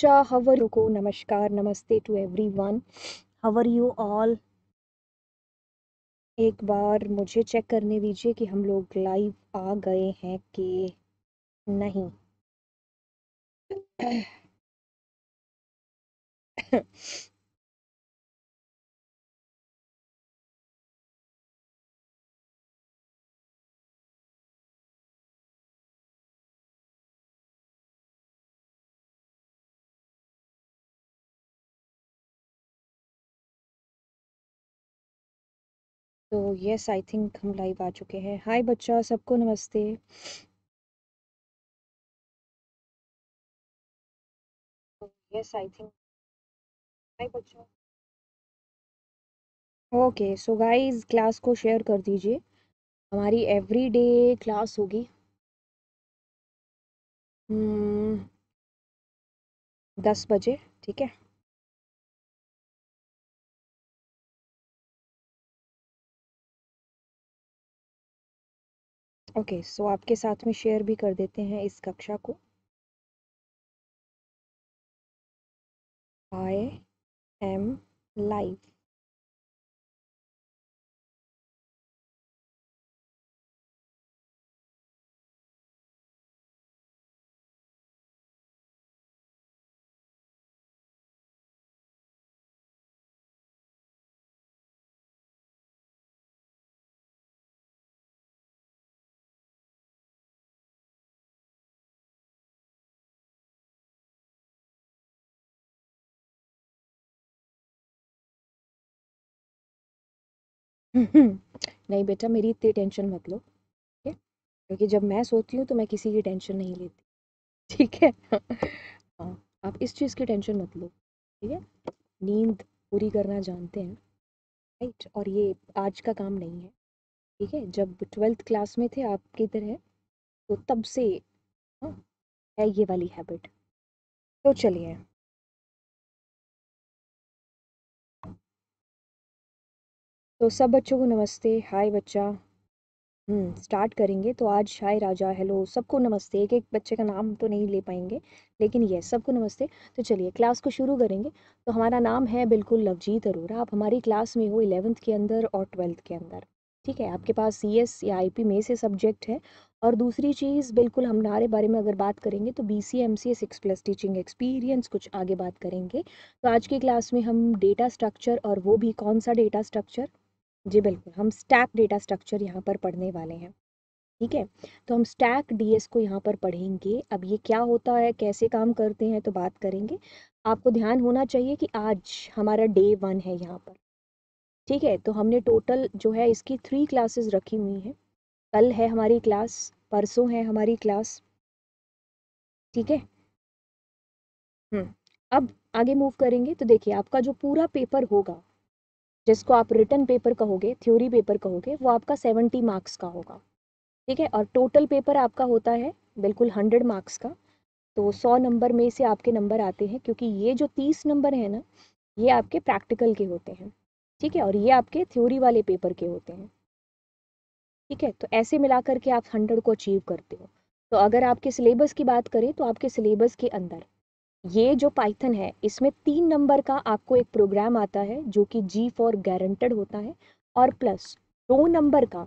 चा how are you को नमस्कार नमस्ते to everyone how are you all एक बार मुझे चेक करने दीजिए कि हम लोग लाइव आ गए हैं कि नहीं तो यस आई थिंक हम लाइव आ चुके हैं हाय बच्चा सबको नमस्ते यस आई थिंक हाय बच्चा ओके सो गाइस क्लास को शेयर कर दीजिए हमारी एवरी डे क्लास होगी hmm, दस बजे ठीक है ओके okay, सो so आपके साथ में शेयर भी कर देते हैं इस कक्षा को आई एम लाइव नहीं बेटा मेरी इतनी टेंशन मत लो ठीक है क्योंकि जब मैं सोती हूँ तो मैं किसी की टेंशन नहीं लेती ठीक है हाँ आप इस चीज़ की टेंशन मत लो ठीक है नींद पूरी करना जानते हैं राइट और ये आज का काम नहीं है ठीक है जब ट्वेल्थ क्लास में थे आप आपकी तरह तो तब से हाँ है ये वाली हैबिट तो चलिए तो सब बच्चों को नमस्ते हाय बच्चा स्टार्ट हम्म, करेंगे तो आज हाय राजा हेलो सबको नमस्ते एक एक बच्चे का नाम तो नहीं ले पाएंगे लेकिन ये सबको नमस्ते तो चलिए क्लास को शुरू करेंगे तो हमारा नाम है बिल्कुल लवजीत अरोरा आप हमारी क्लास में हो इलेवंथ के अंदर और ट्वेल्थ के अंदर ठीक है आपके पास सी एस या आई पी में से सब्जेक्ट है और दूसरी चीज़ बिल्कुल हम हमारे बारे में अगर बात करेंगे तो B C M C six plus teaching experience कुछ आगे बात करेंगे तो आज की क्लास में हम डेटा स्ट्रक्चर और वो भी कौन सा डेटा स्ट्रक्चर जी बिल्कुल, हम स्टैक डेटा स्ट्रक्चर यहाँ पर पढ़ने वाले हैं, ठीक है? तो हम स्टैक डीएस को यहाँ पर पढ़ेंगे, अब ये क्या होता है, कैसे काम करते हैं तो बात करेंगे। आपको ध्यान होना चाहिए कि आज हमारा डे वन है यहाँ पर, ठीक है? तो हमने टोटल जो है इसकी थ्री क्लासेस रखी हुई हैं, कल है हमारी क्लास, परसों है हमारी क्लास। ठीक है? हम्म, अब आगे मूव करेंगे तो देखिए आपका जो पूरा पेपर होगा जिसको आप रिटर्न पेपर कहोगे थ्योरी पेपर कहोगे वो आपका सेवेंटी मार्क्स का होगा ठीक है और टोटल पेपर आपका होता है बिल्कुल हंड्रेड मार्क्स का तो सौ नंबर में से आपके नंबर आते हैं क्योंकि ये जो तीस नंबर है ना ये आपके प्रैक्टिकल के होते हैं ठीक है और ये आपके थ्योरी वाले पेपर के होते हैं ठीक है तो ऐसे मिला करके आप हंड्रेड को अचीव करते हो तो अगर आपके सिलेबस की बात करें तो आपके सिलेबस के अंदर ये जो पाइथन है इसमें तीन नंबर का आपको एक प्रोग्राम आता है जो कि जी फॉर गारंटेड होता है और प्लस दो नंबर का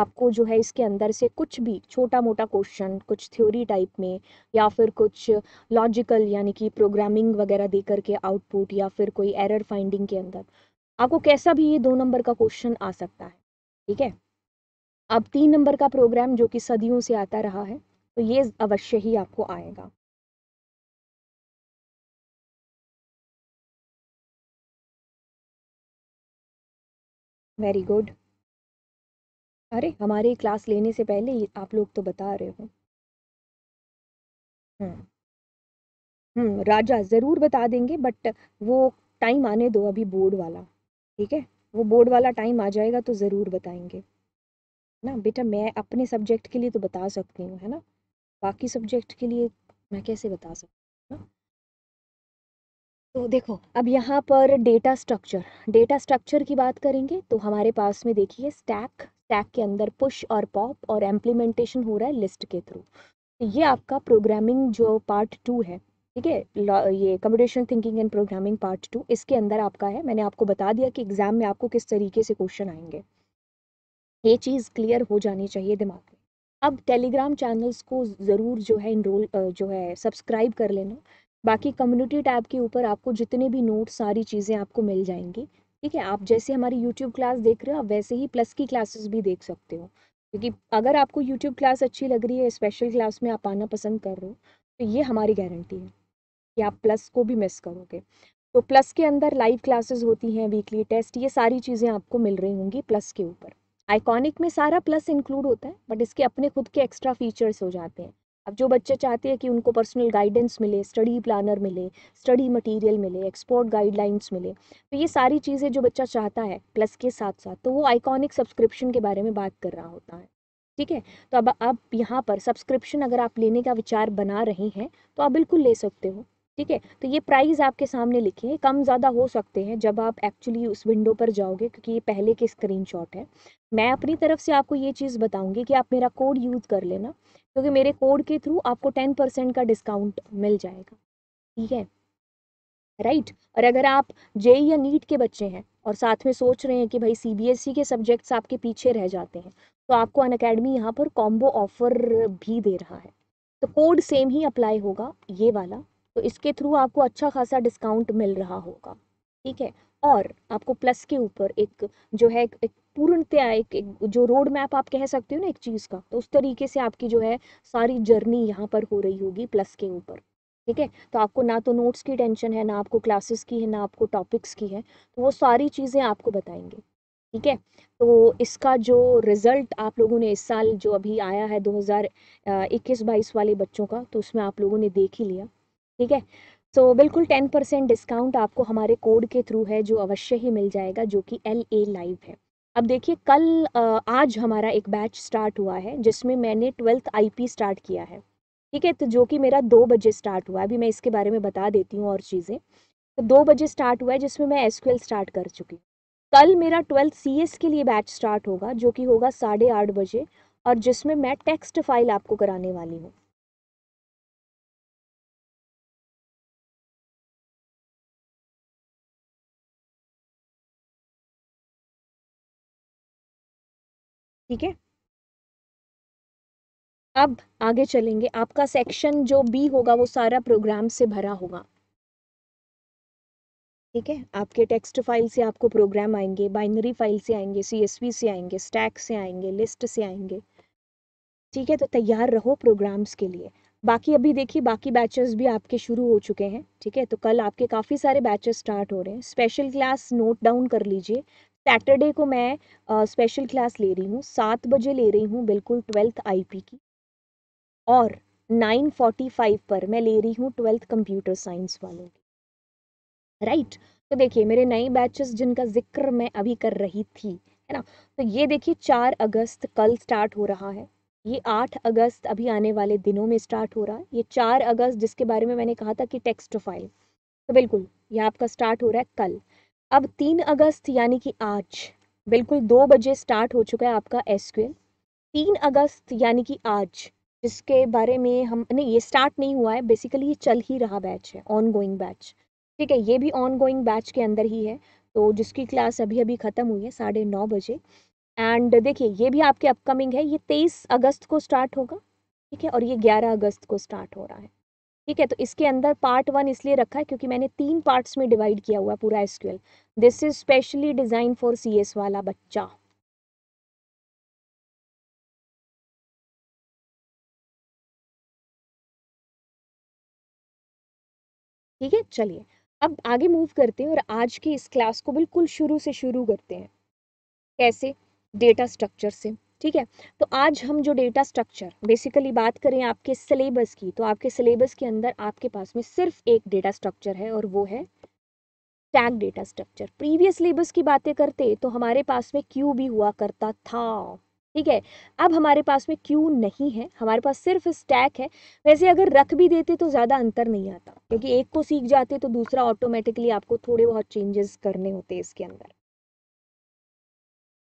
आपको जो है इसके अंदर से कुछ भी छोटा मोटा क्वेश्चन कुछ थ्योरी टाइप में या फिर कुछ लॉजिकल यानी कि प्रोग्रामिंग वगैरह दे करके आउटपुट या फिर कोई एरर फाइंडिंग के अंदर आपको कैसा भी ये दो नंबर का क्वेश्चन आ सकता है ठीक है अब तीन नंबर का प्रोग्राम जो कि सदियों से आता रहा है तो ये अवश्य ही आपको आएगा वेरी गुड अरे हमारी क्लास लेने से पहले ही आप लोग तो बता रहे हो हम्म, हम्म राजा ज़रूर बता देंगे बट वो टाइम आने दो अभी बोर्ड वाला ठीक है वो बोर्ड वाला टाइम आ जाएगा तो ज़रूर बताएंगे ना बेटा मैं अपने सब्जेक्ट के लिए तो बता सकती हूँ है ना बाकी सब्जेक्ट के लिए मैं कैसे बता सकती तो देखो अब यहाँ पर डेटा स्ट्रक्चर डेटा स्ट्रक्चर की बात करेंगे तो हमारे पास में देखिए स्टैक स्टैक के अंदर पुश और पॉप और एम्प्लीमेंटेशन हो रहा है लिस्ट के थ्रू तो ये आपका प्रोग्रामिंग जो पार्ट टू है ठीक है ये computational thinking and programming part two इसके अंदर आपका है मैंने आपको बता दिया कि एग्जाम में आपको किस तरीके से क्वेश्चन आएंगे ये चीज़ क्लियर हो जानी चाहिए दिमाग में अब टेलीग्राम चैनल्स को ज़रूर जो है इनरोल जो है सब्सक्राइब कर लेना बाकी कम्युनिटी टैब के ऊपर आपको जितने भी नोट सारी चीज़ें आपको मिल जाएंगी ठीक है आप जैसे हमारी यूट्यूब क्लास देख रहे हो आप वैसे ही प्लस की क्लासेस भी देख सकते हो क्योंकि अगर आपको यूट्यूब क्लास अच्छी लग रही है स्पेशल क्लास में आप आना पसंद कर रहे हो तो ये हमारी गारंटी है कि आप प्लस को भी मिस करोगे तो प्लस के अंदर लाइव क्लासेस होती हैं वीकली टेस्ट ये सारी चीज़ें आपको मिल रही होंगी प्लस के ऊपर आइकॉनिक में सारा प्लस इंक्लूड होता है बट इसके अपने खुद के एक्स्ट्रा फीचर्स हो जाते हैं अब जो बच्चे चाहते हैं कि उनको पर्सनल गाइडेंस मिले स्टडी प्लानर मिले स्टडी मटेरियल मिले एक्सपोर्ट गाइडलाइंस मिले तो ये सारी चीज़ें जो बच्चा चाहता है प्लस के साथ साथ तो वो आइकॉनिक सब्सक्रिप्शन के बारे में बात कर रहा होता है ठीक है तो अब आप यहाँ पर सब्सक्रिप्शन अगर आप लेने का विचार बना रहे हैं तो आप बिल्कुल ले सकते हो ठीक है तो ये प्राइस आपके सामने लिखे हैं कम ज़्यादा हो सकते हैं जब आप एक्चुअली उस विंडो पर जाओगे क्योंकि ये पहले के स्क्रीनशॉट है मैं अपनी तरफ से आपको ये चीज़ बताऊंगी कि आप मेरा कोड यूज़ कर लेना क्योंकि मेरे कोड के थ्रू आपको टेन परसेंट का डिस्काउंट मिल जाएगा ठीक है राइट और अगर आप जे e या नीट के बच्चे हैं और साथ में सोच रहे हैं कि भाई सी e के सब्जेक्ट्स आपके पीछे रह जाते हैं तो आपको अन अकेडमी यहाँ पर कॉम्बो ऑफर भी दे रहा है तो कोड सेम ही अप्लाई होगा ये वाला तो इसके थ्रू आपको अच्छा खासा डिस्काउंट मिल रहा होगा ठीक है और आपको प्लस के ऊपर एक जो है एक पूर्णतया एक, एक जो रोड मैप आप कह सकते हो ना एक चीज़ का तो उस तरीके से आपकी जो है सारी जर्नी यहाँ पर हो रही होगी प्लस के ऊपर ठीक है तो आपको ना तो नोट्स की टेंशन है ना आपको क्लासेस की है ना आपको टॉपिक्स की है तो वो सारी चीज़ें आपको बताएंगे ठीक है तो इसका जो रिज़ल्ट आप लोगों ने इस साल जो अभी आया है दो हज़ार वाले बच्चों का तो उसमें आप लोगों ने देख ही लिया ठीक है सो so, बिल्कुल टेन परसेंट डिस्काउंट आपको हमारे कोड के थ्रू है जो अवश्य ही मिल जाएगा जो कि एल ए लाइव है अब देखिए कल आज हमारा एक बैच स्टार्ट हुआ है जिसमें मैंने ट्वेल्थ आई स्टार्ट किया है ठीक है तो जो कि मेरा दो बजे स्टार्ट हुआ है अभी मैं इसके बारे में बता देती हूँ और चीज़ें तो दो बजे स्टार्ट हुआ है जिसमें मैं एस स्टार्ट कर चुकी हूँ कल मेरा ट्वेल्थ सी के लिए बैच स्टार्ट होगा जो कि होगा साढ़े आठ बजे और जिसमें मैं टेक्स्ट फाइल आपको कराने वाली हूँ ठीक है अब आगे चलेंगे आपका सेक्शन जो बी होगा वो सारा प्रोग्राम से भरा होगा ठीक है आपके टेक्स्ट फाइल से आपको प्रोग्राम आएंगे बाइनरी फाइल से आएंगे सीएसवी से आएंगे स्टैक से आएंगे लिस्ट से आएंगे ठीक है तो तैयार रहो प्रोग्राम्स के लिए बाकी अभी देखिए बाकी बैचेस भी आपके शुरू हो चुके हैं ठीक है तो कल आपके काफ़ी सारे बैचेस स्टार्ट हो रहे हैं स्पेशल क्लास नोट डाउन कर लीजिए सैटरडे को मैं स्पेशल क्लास ले रही हूँ सात बजे ले रही हूँ बिल्कुल ट्वेल्थ आईपी की और नाइन फोर्टी फाइव पर मैं ले रही हूँ ट्वेल्थ कंप्यूटर साइंस वालों की राइट तो देखिए मेरे नए बैचेस जिनका जिक्र मैं अभी कर रही थी है ना तो ये देखिए चार अगस्त कल स्टार्ट हो रहा है ये आठ अगस्त अभी आने वाले दिनों में स्टार्ट हो रहा है ये चार अगस्त जिसके बारे में मैंने कहा था कि टेक्स्ट फाइल तो बिल्कुल ये आपका स्टार्ट हो रहा है कल अब तीन अगस्त यानी कि आज बिल्कुल दो बजे स्टार्ट हो चुका है आपका एस तीन अगस्त यानी कि आज जिसके बारे में हम नहीं ये स्टार्ट नहीं हुआ है बेसिकली ये चल ही रहा बैच है ऑन गोइंग बैच ठीक है ये भी ऑन गोइंग बैच के अंदर ही है तो जिसकी क्लास अभी अभी ख़त्म हुई है साढ़े नौ बजे एंड देखिए ये भी आपके अपकमिंग है ये तेईस अगस्त को स्टार्ट होगा ठीक है और ये ग्यारह अगस्त को स्टार्ट हो रहा है ठीक है तो इसके अंदर पार्ट वन इसलिए रखा है क्योंकि मैंने तीन पार्ट्स में डिवाइड किया हुआ पूरा SQL this is specially design for S वाला बच्चा ठीक है चलिए अब आगे मूव करते हैं और आज की इस क्लास को बिल्कुल शुरू से शुरू करते हैं कैसे डेटा स्ट्रक्चर से ठीक है तो आज हम जो डेटा स्ट्रक्चर बेसिकली बात करें आपके सिलेबस की तो आपके सिलेबस के अंदर आपके पास में सिर्फ एक डेटा स्ट्रक्चर है और वो है टैग डेटा स्ट्रक्चर प्रीवियस सिलेबस की बातें करते तो हमारे पास में क्यू भी हुआ करता था ठीक है अब हमारे पास में क्यू नहीं है हमारे पास सिर्फ स्टैक है वैसे अगर रख भी देते तो ज़्यादा अंतर नहीं आता क्योंकि एक को सीख जाते तो दूसरा ऑटोमेटिकली आपको थोड़े बहुत चेंजेस करने होते इसके अंदर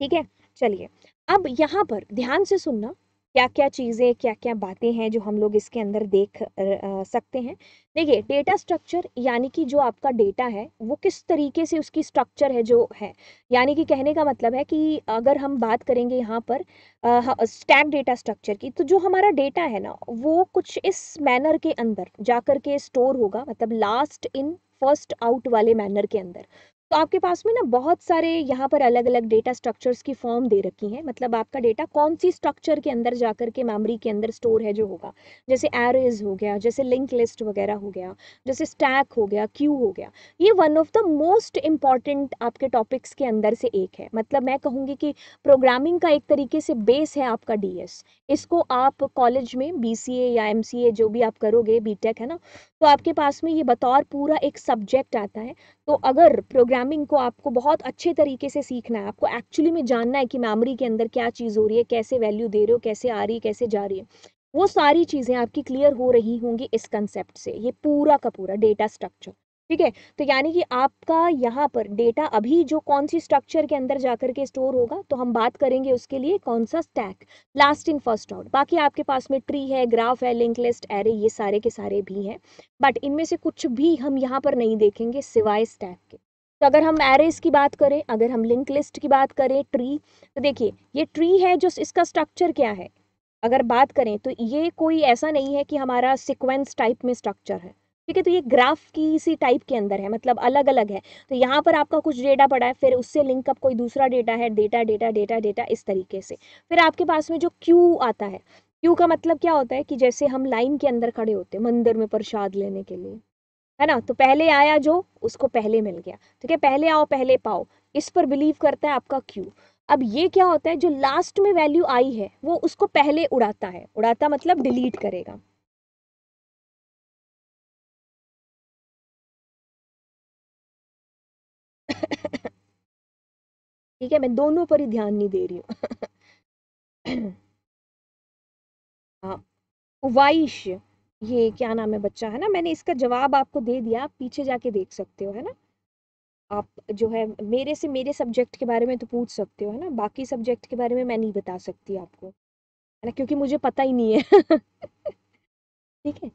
ठीक है चलिए अब यहाँ पर ध्यान से सुनना क्या क्या चीज़ें क्या क्या बातें हैं जो हम लोग इसके अंदर देख आ, सकते हैं देखिए डेटा स्ट्रक्चर यानी कि जो आपका डेटा है वो किस तरीके से उसकी स्ट्रक्चर है जो है यानी कि कहने का मतलब है कि अगर हम बात करेंगे यहाँ पर स्टैक डेटा स्ट्रक्चर की तो जो हमारा डेटा है ना वो कुछ इस मैनर के अंदर जा के स्टोर होगा मतलब लास्ट इन फर्स्ट आउट वाले मैनर के अंदर तो आपके पास में ना बहुत सारे यहाँ पर अलग अलग डेटा स्ट्रक्चर्स की फॉर्म दे रखी हैं मतलब आपका डेटा कौन सी स्ट्रक्चर के अंदर जाकर के मेमोरी के अंदर स्टोर है जो होगा जैसे एरेज हो गया जैसे लिंक लिस्ट वगैरह हो गया जैसे स्टैक हो गया क्यू हो गया ये one of the most important आपके टॉपिक्स के अंदर से एक है मतलब मैं कहूँगी कि प्रोग्रामिंग का एक तरीके से बेस है आपका डी इसको आप कॉलेज में बी या एम जो भी आप करोगे बी है ना तो आपके पास में ये बतौर पूरा एक सब्जेक्ट आता है तो अगर प्रोग्रामिंग को आपको बहुत अच्छे तरीके से सीखना है आपको एक्चुअली में जानना है कि मेमोरी के अंदर क्या चीज़ हो रही है कैसे वैल्यू दे रहे हो कैसे आ रही है कैसे जा रही है वो सारी चीज़ें आपकी क्लियर हो रही होंगी इस कंसेप्ट से ये पूरा का पूरा डेटा स्ट्रक्चर ठीक है तो यानी कि आपका यहाँ पर डेटा अभी जो कौन सी स्ट्रक्चर के अंदर जाकर के स्टोर होगा तो हम बात करेंगे उसके लिए कौन सा stack last in first out बाकी आपके पास में ट्री है ग्राफ है लिंक लिस्ट एरे ये सारे के सारे भी हैं बट इनमें से कुछ भी हम यहाँ पर नहीं देखेंगे सिवाय स्टैक के तो अगर हम एरेज की बात करें अगर हम लिंक लिस्ट की बात करें ट्री तो देखिए ये ट्री है जो इसका स्ट्रक्चर क्या है अगर बात करें तो ये कोई ऐसा नहीं है कि हमारा सिक्वेंस टाइप में स्ट्रक्चर है ठीक है तो ये ग्राफ की इसी टाइप के अंदर है मतलब अलग अलग है तो यहाँ पर आपका कुछ डेटा पड़ा है फिर उससे लिंक अप कोई दूसरा डेटा है डेटा डेटा डेटा डेटा इस तरीके से फिर आपके पास में जो क्यू आता है क्यू का मतलब क्या होता है कि जैसे हम लाइन के अंदर खड़े होते हैं मंदिर में प्रसाद लेने के लिए है ना तो पहले आया जो उसको पहले मिल गया ठीक है पहले आओ पहले पाओ इस पर बिलीव करता है आपका क्यू अब ये क्या होता है जो लास्ट में वैल्यू आई है वो उसको पहले उड़ाता है उड़ाता मतलब डिलीट करेगा ठीक है मैं दोनों पर ही ध्यान नहीं दे रही हूँ हाँ, वाइश ये क्या नाम है बच्चा है ना मैंने इसका जवाब आपको दे दिया आप पीछे जाके देख सकते हो है ना आप जो है मेरे से मेरे सब्जेक्ट के बारे में तो पूछ सकते हो है ना बाकी सब्जेक्ट के बारे में मैं नहीं बता सकती आपको है ना क्योंकि मुझे पता ही नहीं है ठीक है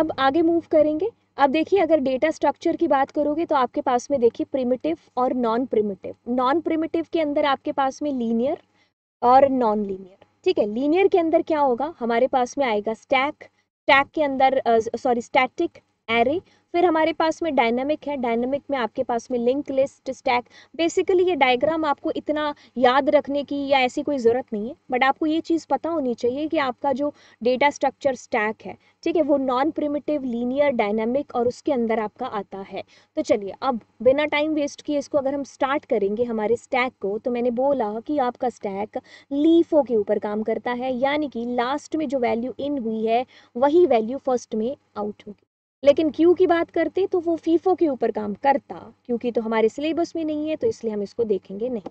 अब आगे मूव करेंगे आप देखिए अगर डेटा स्ट्रक्चर की बात करोगे तो आपके पास में देखिए प्रिमिटिव और नॉन प्रिमिटिव नॉन प्रिमिटिव के अंदर आपके पास में लीनियर और नॉन लीनियर ठीक है लीनियर के अंदर क्या होगा हमारे पास में आएगा स्टैक स्टैक के अंदर सॉरी स्टैटिक एरे फिर हमारे पास में डायनामिक है डायनामिक में आपके पास में लिंक लिस्ट स्टैक बेसिकली ये डायग्राम आपको इतना याद रखने की या ऐसी कोई ज़रूरत नहीं है बट आपको ये चीज़ पता होनी चाहिए कि आपका जो डेटा स्ट्रक्चर स्टैक है ठीक है वो नॉन प्रिमिटिव लीनियर डायनामिक और उसके अंदर आपका आता है तो चलिए अब बिना टाइम वेस्ट किए इसको अगर हम स्टार्ट करेंगे हमारे स्टैक को तो मैंने बोला कि आपका स्टैक लीफो के ऊपर काम करता है यानी कि लास्ट में जो वैल्यू इन हुई है वही वैल्यू फर्स्ट में आउट होगी लेकिन क्यू की बात करते तो वो फीफो के ऊपर काम करता क्योंकि तो हमारे सिलेबस में नहीं है तो इसलिए हम इसको देखेंगे नहीं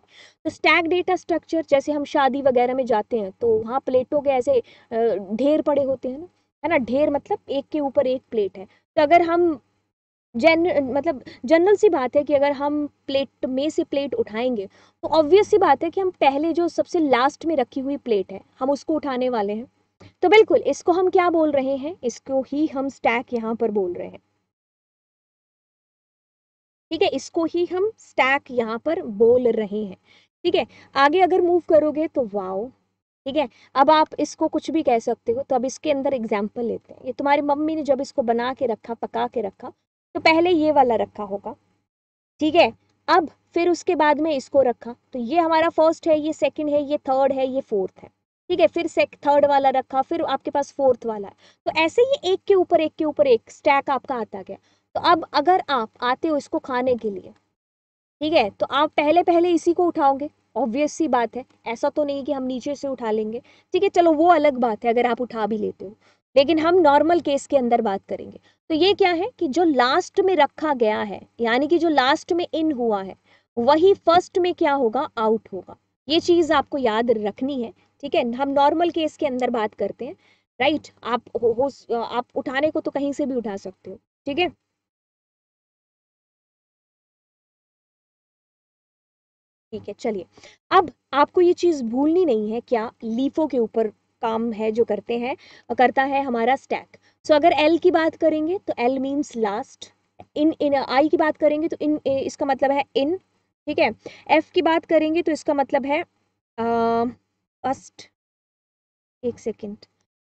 तो स्टैक डेटा स्ट्रक्चर जैसे हम शादी वगैरह में जाते हैं तो वहाँ प्लेटों के ऐसे ढेर पड़े होते हैं ना है ना ढेर मतलब एक के ऊपर एक प्लेट है तो अगर हम जन मतलब जनरल सी बात है कि अगर हम प्लेट में से प्लेट उठाएंगे तो ऑब्वियस सी बात है कि हम पहले जो सबसे लास्ट में रखी हुई प्लेट है हम उसको उठाने वाले हैं तो बिल्कुल इसको हम क्या बोल रहे हैं इसको ही हम स्टैक यहाँ पर बोल रहे हैं ठीक है इसको ही हम स्टैक यहाँ पर बोल रहे हैं ठीक है आगे अगर मूव करोगे तो वाओ ठीक है अब आप इसको कुछ भी कह सकते हो तो अब इसके अंदर एग्जाम्पल लेते हैं ये तुम्हारी मम्मी ने जब इसको बना के रखा पका के रखा तो पहले ये वाला रखा होगा ठीक है अब फिर उसके बाद में इसको रखा तो ये हमारा फर्स्ट है ये सेकंड है ये थर्ड है ये फोर्थ है ठीक है फिर सेक थर्ड वाला रखा फिर आपके पास फोर्थ वाला है तो ऐसे ही एक के ऊपर एक के ऊपर एक स्टैक आपका आता गया तो अब अगर आप आते हो इसको खाने के लिए ठीक है तो आप पहले पहले इसी को उठाओगे ऑब्वियस सी बात है ऐसा तो नहीं कि हम नीचे से उठा लेंगे ठीक है चलो वो अलग बात है अगर आप उठा भी लेते हो लेकिन हम नॉर्मल केस के अंदर बात करेंगे तो ये क्या है कि जो लास्ट में रखा गया है यानी कि जो लास्ट में इन हुआ है वही फर्स्ट में क्या होगा आउट होगा ये चीज़ आपको याद रखनी है ठीक है हम नॉर्मल केस के अंदर बात करते हैं राइट आप हो, हो आप उठाने को तो कहीं से भी उठा सकते हो ठीक है ठीक है चलिए अब आपको ये चीज़ भूलनी नहीं है क्या लीफों के ऊपर काम है जो करते हैं करता है हमारा स्टैक सो so, अगर एल की बात करेंगे तो L means last in in I की बात करेंगे तो इन इसका मतलब है इन ठीक है एफ की बात करेंगे तो इसका मतलब है आ, फर्स्ट एक सेकेंड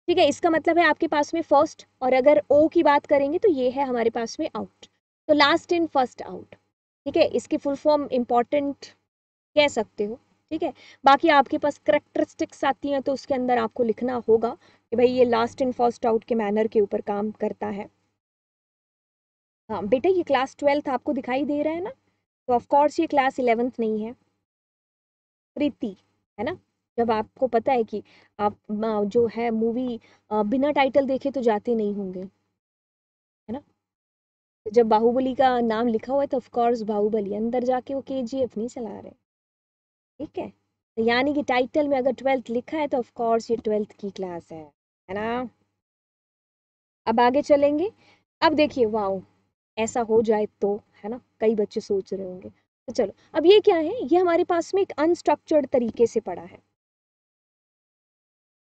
ठीक है इसका मतलब है आपके पास में फर्स्ट और अगर ओ की बात करेंगे तो ये है हमारे पास में आउट तो लास्ट इन फर्स्ट आउट ठीक है इसकी फुल फॉर्म इम्पॉर्टेंट कह सकते हो ठीक है बाकी आपके पास करेक्टरिस्टिक्स आती हैं तो उसके अंदर आपको लिखना होगा कि भाई ये लास्ट इन फर्स्ट आउट के मैनर के ऊपर काम करता है हाँ बेटा ये क्लास ट्वेल्थ आपको दिखाई दे रहा है ना तो ऑफकोर्स ये क्लास इलेवेंथ नहीं है प्रीति है ना जब आपको पता है कि आप जो है मूवी बिना टाइटल देखे तो जाते नहीं होंगे है ना जब बाहुबली का नाम लिखा हुआ है तो ऑफकोर्स बाहुबली अंदर जाके वो के नहीं चला रहे ठीक है तो यानी कि टाइटल में अगर ट्वेल्थ लिखा है तो ऑफकोर्स ये ट्वेल्थ की क्लास है है ना अब आगे चलेंगे अब देखिए वाओ ऐसा हो जाए तो है ना कई बच्चे सोच रहे होंगे तो चलो अब ये क्या है ये हमारे पास में एक अनस्ट्रक्चर्ड तरीके से पड़ा है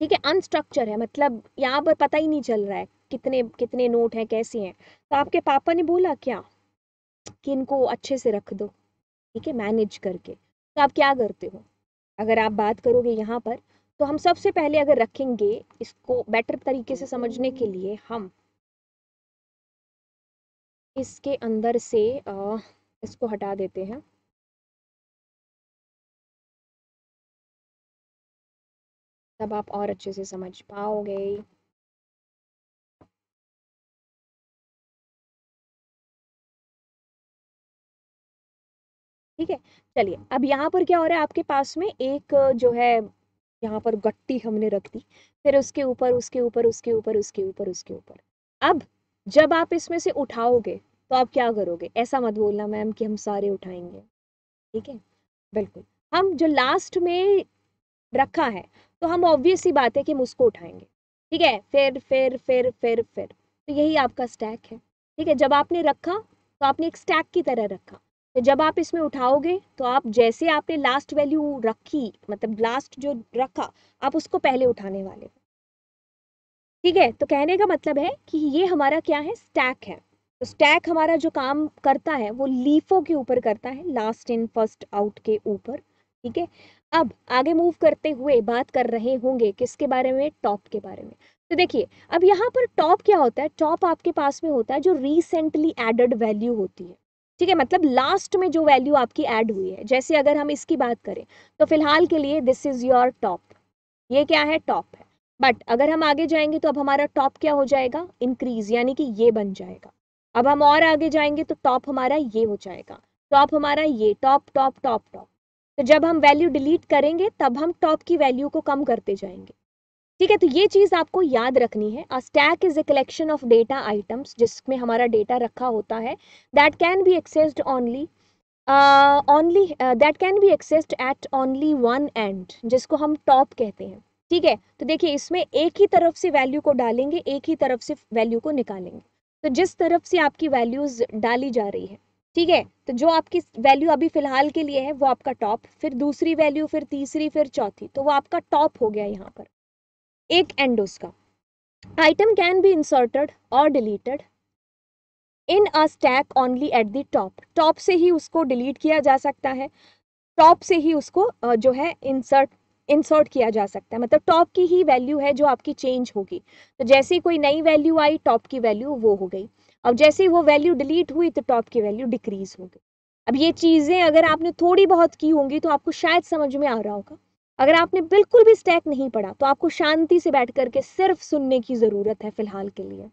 ठीक है अनस्ट्रक्चर है मतलब यहाँ पर पता ही नहीं चल रहा है कितने कितने नोट हैं कैसे हैं तो आपके पापा ने बोला क्या कि इनको अच्छे से रख दो ठीक है मैनेज करके तो आप क्या करते हो अगर आप बात करोगे यहाँ पर तो हम सबसे पहले अगर रखेंगे इसको बेटर तरीके से समझने के लिए हम इसके अंदर से आ, इसको हटा देते हैं तब आप और अच्छे से समझ पाओगे ठीक है चलिए अब यहाँ पर क्या हो रहा है आपके पास में एक जो है यहाँ पर गट्टी हमने रख दी फिर उसके ऊपर उसके ऊपर उसके ऊपर उसके ऊपर उसके ऊपर अब जब आप इसमें से उठाओगे तो आप क्या करोगे ऐसा मत बोलना मैम कि हम सारे उठाएंगे ठीक है बिल्कुल हम जो लास्ट में रखा है तो हम ऑब्वियस सी बात है कि हम उसको उठाएंगे ठीक है फिर फिर फिर फिर फिर तो यही आपका स्टैक है ठीक है जब आपने रखा तो आपने एक स्टैक की तरह रखा तो जब आप इसमें उठाओगे तो आप जैसे आपने लास्ट वैल्यू रखी मतलब लास्ट जो रखा आप उसको पहले उठाने वाले हो ठीक है तो कहने का मतलब है कि ये हमारा क्या है स्टैक है तो स्टैक हमारा जो काम करता है वो लीफों के ऊपर करता है लास्ट इन फर्स्ट आउट के ऊपर ठीक है अब आगे मूव करते हुए बात कर रहे होंगे किसके बारे में टॉप के बारे में तो देखिए अब यहाँ पर टॉप क्या होता है टॉप आपके पास में होता है जो रिसेंटली एडेड वैल्यू होती है ठीक है मतलब लास्ट में जो वैल्यू आपकी ऐड हुई है जैसे अगर हम इसकी बात करें तो फिलहाल के लिए दिस इज़ योर टॉप ये क्या है टॉप है बट अगर हम आगे जाएंगे तो अब हमारा टॉप क्या हो जाएगा इंक्रीज यानी कि ये बन जाएगा अब हम और आगे जाएंगे तो टॉप हमारा ये हो जाएगा टॉप हमारा ये टॉप टॉप टॉप टॉप तो जब हम वैल्यू डिलीट करेंगे तब हम टॉप की वैल्यू को कम करते जाएंगे ठीक है तो ये चीज़ आपको याद रखनी है a stack is a collection of data items जिसमें हमारा डेटा रखा होता है that can be accessed only only that can be accessed at only one end जिसको हम टॉप कहते हैं ठीक है तो देखिए इसमें एक ही तरफ से वैल्यू को डालेंगे एक ही तरफ से वैल्यू को निकालेंगे तो जिस तरफ से आपकी वैल्यूज़ डाली जा रही है ठीक है तो जो आपकी वैल्यू अभी फिलहाल के लिए है वो आपका टॉप फिर दूसरी वैल्यू फिर तीसरी फिर चौथी तो वो आपका टॉप हो गया यहाँ पर एक एंड उसका आइटम कैन बी इंसर्टेड और deleted in a stack only at the top top से ही उसको डिलीट किया जा सकता है टॉप से ही उसको जो है इंसर्ट इंसर्ट किया जा सकता है मतलब टॉप की ही वैल्यू है जो आपकी चेंज होगी तो जैसे कोई नई वैल्यू आई टॉप की वैल्यू वो हो गई अब जैसे ही वो वैल्यू डिलीट हुई तो टॉप की वैल्यू डिक्रीज हो गई अब ये चीज़ें अगर आपने थोड़ी बहुत की होंगी तो आपको शायद समझ में आ रहा होगा अगर आपने बिल्कुल भी स्टैक नहीं पढ़ा तो आपको शांति से बैठ करके सिर्फ सुनने की ज़रूरत है फिलहाल के लिए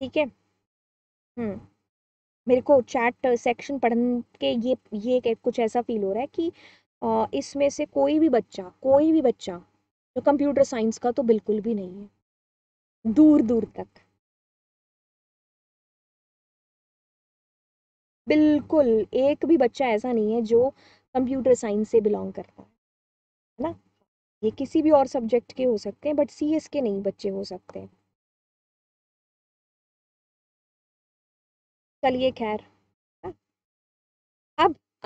ठीक है हम्म मेरे को चैट सेक्शन पढ़ के ये ये कुछ ऐसा फील हो रहा है कि इसमें से कोई भी बच्चा कोई भी बच्चा जो कंप्यूटर साइंस का तो बिल्कुल भी नहीं है दूर दूर तक बिल्कुल एक भी बच्चा ऐसा नहीं है जो कंप्यूटर साइंस से बिलोंग करता है ना ये किसी भी और सब्जेक्ट के हो सकते हैं बट एस के नहीं बच्चे हो सकते हैं चलिए खैर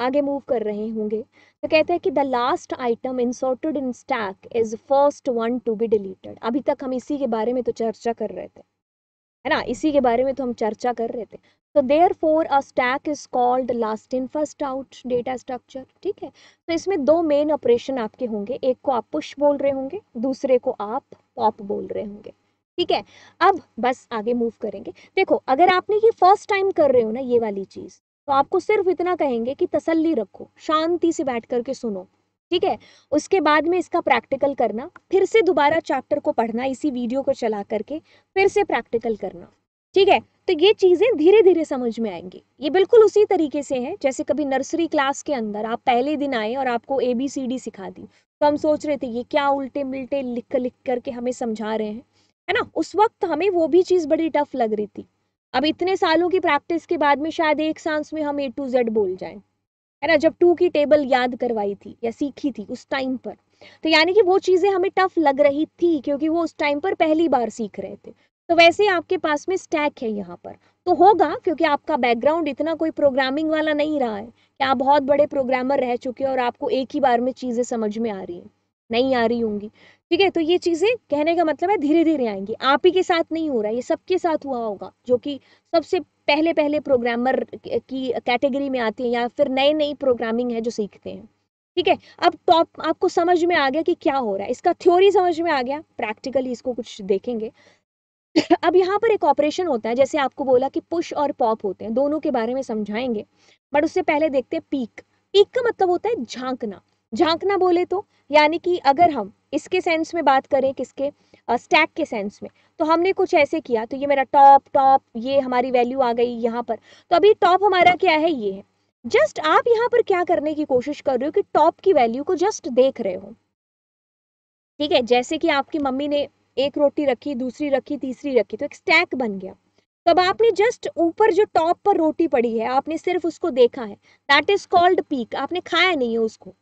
आगे मूव कर रहे होंगे तो कहते हैं कि the last item inserted in stack is first one to be deleted अभी तक हम इसी के बारे में तो चर्चा कर रहे थे है ना इसी के बारे में तो हम चर्चा कर रहे थे तो therefore a stack is called last in first out data structure ठीक है तो इसमें दो मेन ऑपरेशन आपके होंगे एक को आप पुश बोल रहे होंगे दूसरे को आप पॉप बोल रहे होंगे ठीक है अब बस आगे मूव करेंगे देखो अगर आपने ये फर्स्ट टाइम कर रहे हो ना ये वाली चीज़ तो आपको सिर्फ इतना कहेंगे कि तसल्ली रखो शांति से बैठ करके सुनो ठीक है उसके बाद में इसका प्रैक्टिकल करना फिर से दोबारा चैप्टर को पढ़ना इसी वीडियो को चला करके फिर से प्रैक्टिकल करना ठीक है तो ये चीज़ें धीरे धीरे समझ में आएंगी ये बिल्कुल उसी तरीके से है जैसे कभी नर्सरी क्लास के अंदर आप पहले दिन आए और आपको ए बी सी डी सिखा दी तो हम सोच रहे थे ये क्या उल्टे मिलटे लिख लिख करके हमें समझा रहे हैं है ना उस वक्त हमें वो भी चीज़ बड़ी टफ लग रही थी अब इतने सालों की प्रैक्टिस के बाद में शायद एक सांस में हम ए टू जेड बोल जाए है ना जब टू की टेबल याद करवाई थी या सीखी थी उस टाइम पर तो यानी कि वो चीज़ें हमें टफ लग रही थी क्योंकि वो उस टाइम पर पहली बार सीख रहे थे तो वैसे आपके पास में स्टैक है यहाँ पर तो होगा क्योंकि आपका बैकग्राउंड इतना कोई प्रोग्रामिंग वाला नहीं रहा है कि आप बहुत बड़े प्रोग्रामर रह चुके हैं और आपको एक ही बार में चीज़ें समझ में आ रही हैं नहीं आ रही होंगी ठीक है तो ये चीज़ें कहने का मतलब है धीरे धीरे आएंगी आप ही के साथ नहीं हो रहा है ये सबके साथ हुआ होगा जो कि सबसे पहले पहले प्रोग्रामर की कैटेगरी में आते हैं या फिर नए नई प्रोग्रामिंग है जो सीखते हैं ठीक है अब टॉप आपको समझ में आ गया कि क्या हो रहा है इसका थ्योरी समझ में आ गया प्रैक्टिकली इसको कुछ देखेंगे अब यहाँ पर एक ऑपरेशन होता है जैसे आपको बोला कि पुश और पॉप होते हैं दोनों के बारे में समझाएंगे बट उससे पहले देखते हैं पीक पीक का मतलब होता है झांकना झांकना बोले तो यानी कि अगर हम इसके सेंस में बात करें किसके स्टैक uh, के सेंस में तो हमने कुछ ऐसे किया तो ये मेरा टॉप टॉप ये हमारी वैल्यू आ गई यहाँ पर तो अभी टॉप हमारा क्या है ये है जस्ट आप यहाँ पर क्या करने की कोशिश कर रहे हो कि टॉप की वैल्यू को जस्ट देख रहे हो ठीक है जैसे कि आपकी मम्मी ने एक रोटी रखी दूसरी रखी तीसरी रखी तो एक स्टैक बन गया तो अब आपने जस्ट ऊपर जो टॉप पर रोटी पड़ी है आपने सिर्फ उसको देखा है दैट इज कॉल्ड पीक आपने खाया नहीं है उसको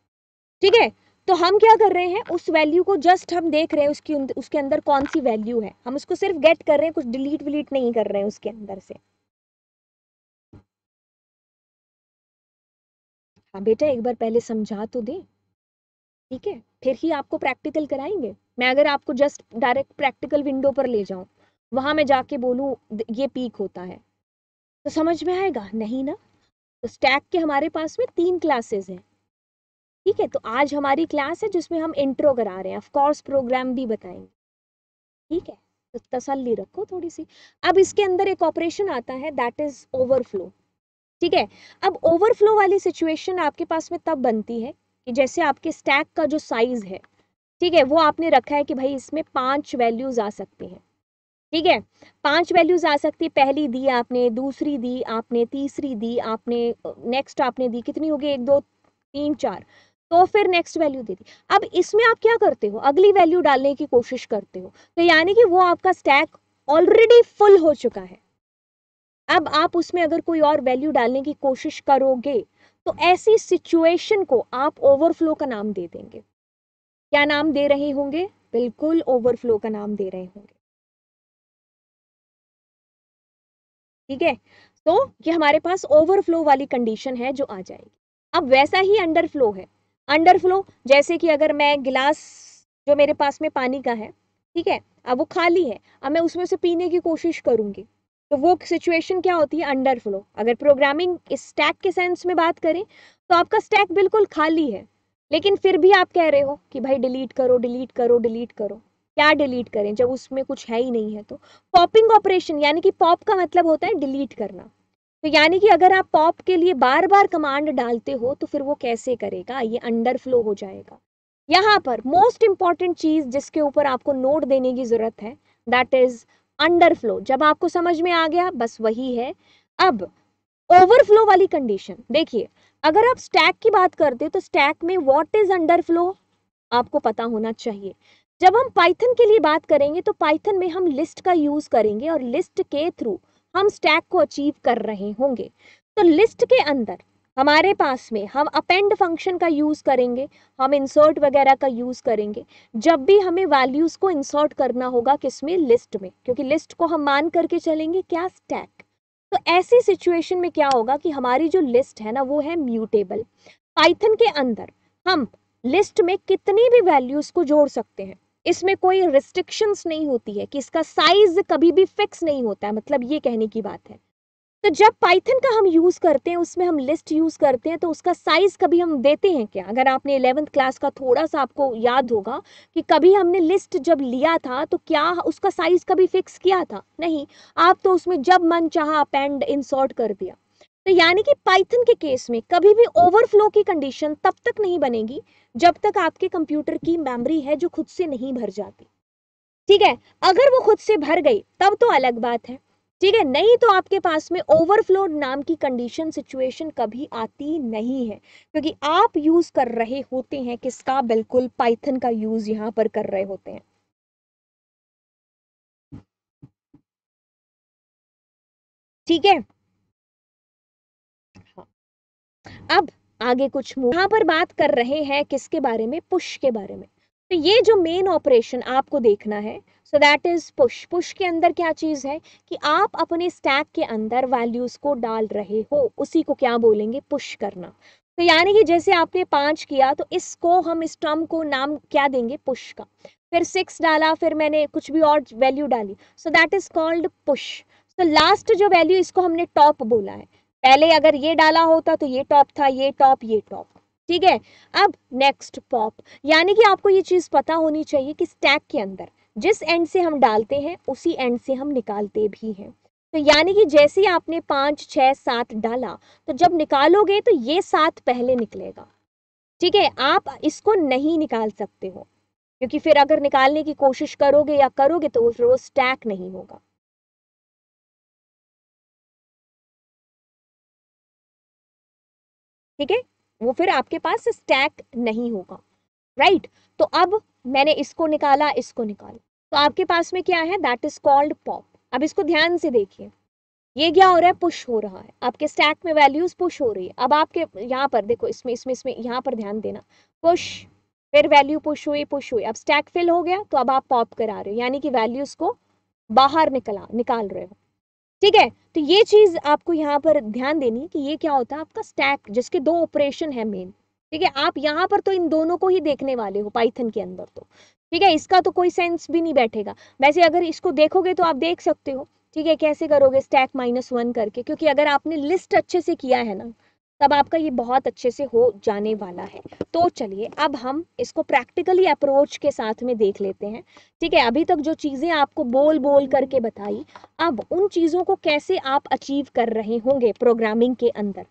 ठीक है तो हम क्या कर रहे हैं उस वैल्यू को जस्ट हम देख रहे हैं उसकी उसके अंदर कौन सी वैल्यू है हम उसको सिर्फ गेट कर रहे हैं कुछ डिलीट विलीट नहीं कर रहे हैं उसके अंदर से हाँ बेटा एक बार पहले समझा तो दे ठीक है फिर ही आपको प्रैक्टिकल कराएंगे मैं अगर आपको जस्ट डायरेक्ट प्रैक्टिकल विंडो पर ले जाऊं वहां मैं जाके बोलूं ये पीक होता है तो समझ में आएगा नहीं ना तो स्टैक के हमारे पास में तीन क्लासेस हैं ठीक है तो आज हमारी क्लास है जिसमें हम इंट्रो करा रहे हैं ऑफकोर्स प्रोग्राम भी बताएंगे ठीक है तो तसल्ली रखो थोड़ी सी अब इसके अंदर एक ऑपरेशन आता है दैट इज ओवरफ्लो ठीक है अब ओवरफ्लो वाली सिचुएशन आपके पास में तब बनती है कि जैसे आपके स्टैक का जो साइज है ठीक है वो आपने रखा है कि भाई इसमें पांच वैल्यूज आ सकती हैं ठीक है पांच वैल्यूज आ सकती है पहली दी आपने दूसरी दी आपने तीसरी दी आपने नेक्स्ट आपने दी कितनी होगी एक दो तीन चार तो फिर नेक्स्ट वैल्यू दे दी अब इसमें आप क्या करते हो अगली वैल्यू डालने की कोशिश करते हो तो यानी कि वो आपका स्टैक ऑलरेडी फुल हो चुका है अब आप उसमें अगर कोई और वैल्यू डालने की कोशिश करोगे तो ऐसी सिचुएशन को आप ओवरफ्लो का नाम दे देंगे क्या नाम दे रहे होंगे बिल्कुल ओवरफ्लो का नाम दे रहे होंगे ठीक है तो ये हमारे पास ओवरफ्लो वाली कंडीशन है जो आ जाएगी अब वैसा ही अंडरफ्लो है अंडरफ्लो जैसे कि अगर मैं गिलास जो मेरे पास में पानी का है ठीक है अब वो खाली है अब मैं उसमें से पीने की कोशिश करूँगी तो वो सिचुएशन क्या होती है अंडर फ्लो अगर प्रोग्रामिंग स्टैक के सेंस में बात करें तो आपका स्टैक बिल्कुल खाली है लेकिन फिर भी आप कह रहे हो कि भाई डिलीट करो डिलीट करो डिलीट करो क्या डिलीट करें जब उसमें कुछ है ही नहीं है तो पॉपिंग ऑपरेशन यानी कि पॉप का मतलब होता है डिलीट करना तो यानी कि अगर आप पॉप के लिए बार बार कमांड डालते हो तो फिर वो कैसे करेगा ये अंडर फ्लो हो जाएगा यहाँ पर मोस्ट इम्पॉर्टेंट चीज़ जिसके ऊपर आपको नोट देने की ज़रूरत है दैट इज़ अंडर फ्लो जब आपको समझ में आ गया बस वही है अब ओवरफ्लो वाली कंडीशन देखिए अगर आप स्टैक की बात करते हो तो स्टैक में वॉट इज अंडर फ्लो आपको पता होना चाहिए जब हम पाइथन के लिए बात करेंगे तो पाइथन में हम लिस्ट का यूज़ करेंगे और लिस्ट के थ्रू हम स्टैक को अचीव कर रहे होंगे तो लिस्ट के अंदर हमारे पास में हम अपेंड फंक्शन का यूज़ करेंगे हम इंसर्ट वगैरह का यूज़ करेंगे जब भी हमें वैल्यूज़ को इंसर्ट करना होगा किस में लिस्ट में क्योंकि लिस्ट को हम मान करके चलेंगे क्या स्टैक तो ऐसी सिचुएशन में क्या होगा कि हमारी जो लिस्ट है ना वो है म्यूटेबल पाइथन के अंदर हम लिस्ट में कितनी भी वैल्यूज़ को जोड़ सकते हैं इसमें कोई रिस्ट्रिक्शंस नहीं होती है कि इसका साइज कभी भी फिक्स नहीं होता है मतलब ये कहने की बात है तो जब पाइथन का हम यूज़ करते हैं उसमें हम लिस्ट यूज़ करते हैं तो उसका साइज़ कभी हम देते हैं क्या अगर आपने एलेवंथ क्लास का थोड़ा सा आपको याद होगा कि कभी हमने लिस्ट जब लिया था तो क्या उसका साइज़ कभी फिक्स किया था नहीं आप तो उसमें जब मन चाहा आप इंसॉर्ट कर दिया तो यानी कि पाइथन के केस में कभी भी ओवरफ्लो की कंडीशन तब तक नहीं बनेगी जब तक आपके कंप्यूटर की मेमोरी है जो खुद से नहीं भर जाती ठीक है अगर वो खुद से भर गई तब तो अलग बात है ठीक है नहीं तो आपके पास में ओवरफ्लो नाम की कंडीशन सिचुएशन कभी आती नहीं है क्योंकि आप यूज कर रहे होते हैं किसका बिल्कुल पाइथन का यूज यहाँ पर कर रहे होते हैं ठीक है अब आगे कुछ यहाँ पर बात कर रहे हैं किसके बारे में पुश के बारे में तो ये जो मेन ऑपरेशन आपको देखना है so that is push push के अंदर क्या चीज़ है कि आप अपने स्टैक के अंदर वैल्यूज़ को डाल रहे हो उसी को क्या बोलेंगे पुश करना तो यानी कि जैसे आपने पांच किया तो इसको हम इस टर्म को नाम क्या देंगे पुश का फिर सिक्स डाला फिर मैंने कुछ भी और वैल्यू डाली so that is called push तो लास्ट जो वैल्यू इसको हमने टॉप बोला है पहले अगर ये डाला होता तो ये टॉप था ये टॉप ये टॉप ठीक है अब नेक्स्ट पॉप यानी कि आपको ये चीज़ पता होनी चाहिए कि स्टैक के अंदर जिस एंड से हम डालते हैं उसी एंड से हम निकालते भी हैं तो यानी कि जैसे ही आपने पाँच छह सात डाला तो जब निकालोगे तो ये सात पहले निकलेगा ठीक है आप इसको नहीं निकाल सकते हो क्योंकि फिर अगर निकालने की कोशिश करोगे या करोगे तो फिर वो स्टैक नहीं होगा ठीक है वो फिर आपके पास स्टैक नहीं होगा राइट right? तो अब मैंने इसको निकाला इसको निकाला तो आपके पास में क्या है दैट इज कॉल्ड पॉप अब इसको ध्यान से देखिए ये क्या हो रहा है पुश हो रहा है आपके स्टैक में वैल्यूज पुश हो रही है अब आपके यहाँ पर देखो इसमें इसमें इसमें यहाँ पर ध्यान देना पुश फिर वैल्यू पुश हुई पुश हुई अब स्टैक फिल हो गया तो अब आप पॉप करा रहे हो यानी कि वैल्यूज को बाहर निकला निकाल रहे हो ठीक है तो ये चीज आपको यहाँ पर ध्यान देनी कि ये क्या होता है आपका स्टैक जिसके दो ऑपरेशन है मेन ठीक है आप यहाँ पर तो इन दोनों को ही देखने वाले हो पाइथन के अंदर तो ठीक है इसका तो कोई सेंस भी नहीं बैठेगा वैसे अगर इसको देखोगे तो आप देख सकते हो ठीक है कैसे करोगे स्टैक माइनस वन करके क्योंकि अगर आपने लिस्ट अच्छे से किया है ना तब आपका ये बहुत अच्छे से हो जाने वाला है तो चलिए अब हम इसको प्रैक्टिकली अप्रोच के साथ में देख लेते हैं ठीक है अभी तक जो चीज़ें आपको बोल बोल करके बताई अब उन चीज़ों को कैसे आप अचीव कर रहे होंगे प्रोग्रामिंग के अंदर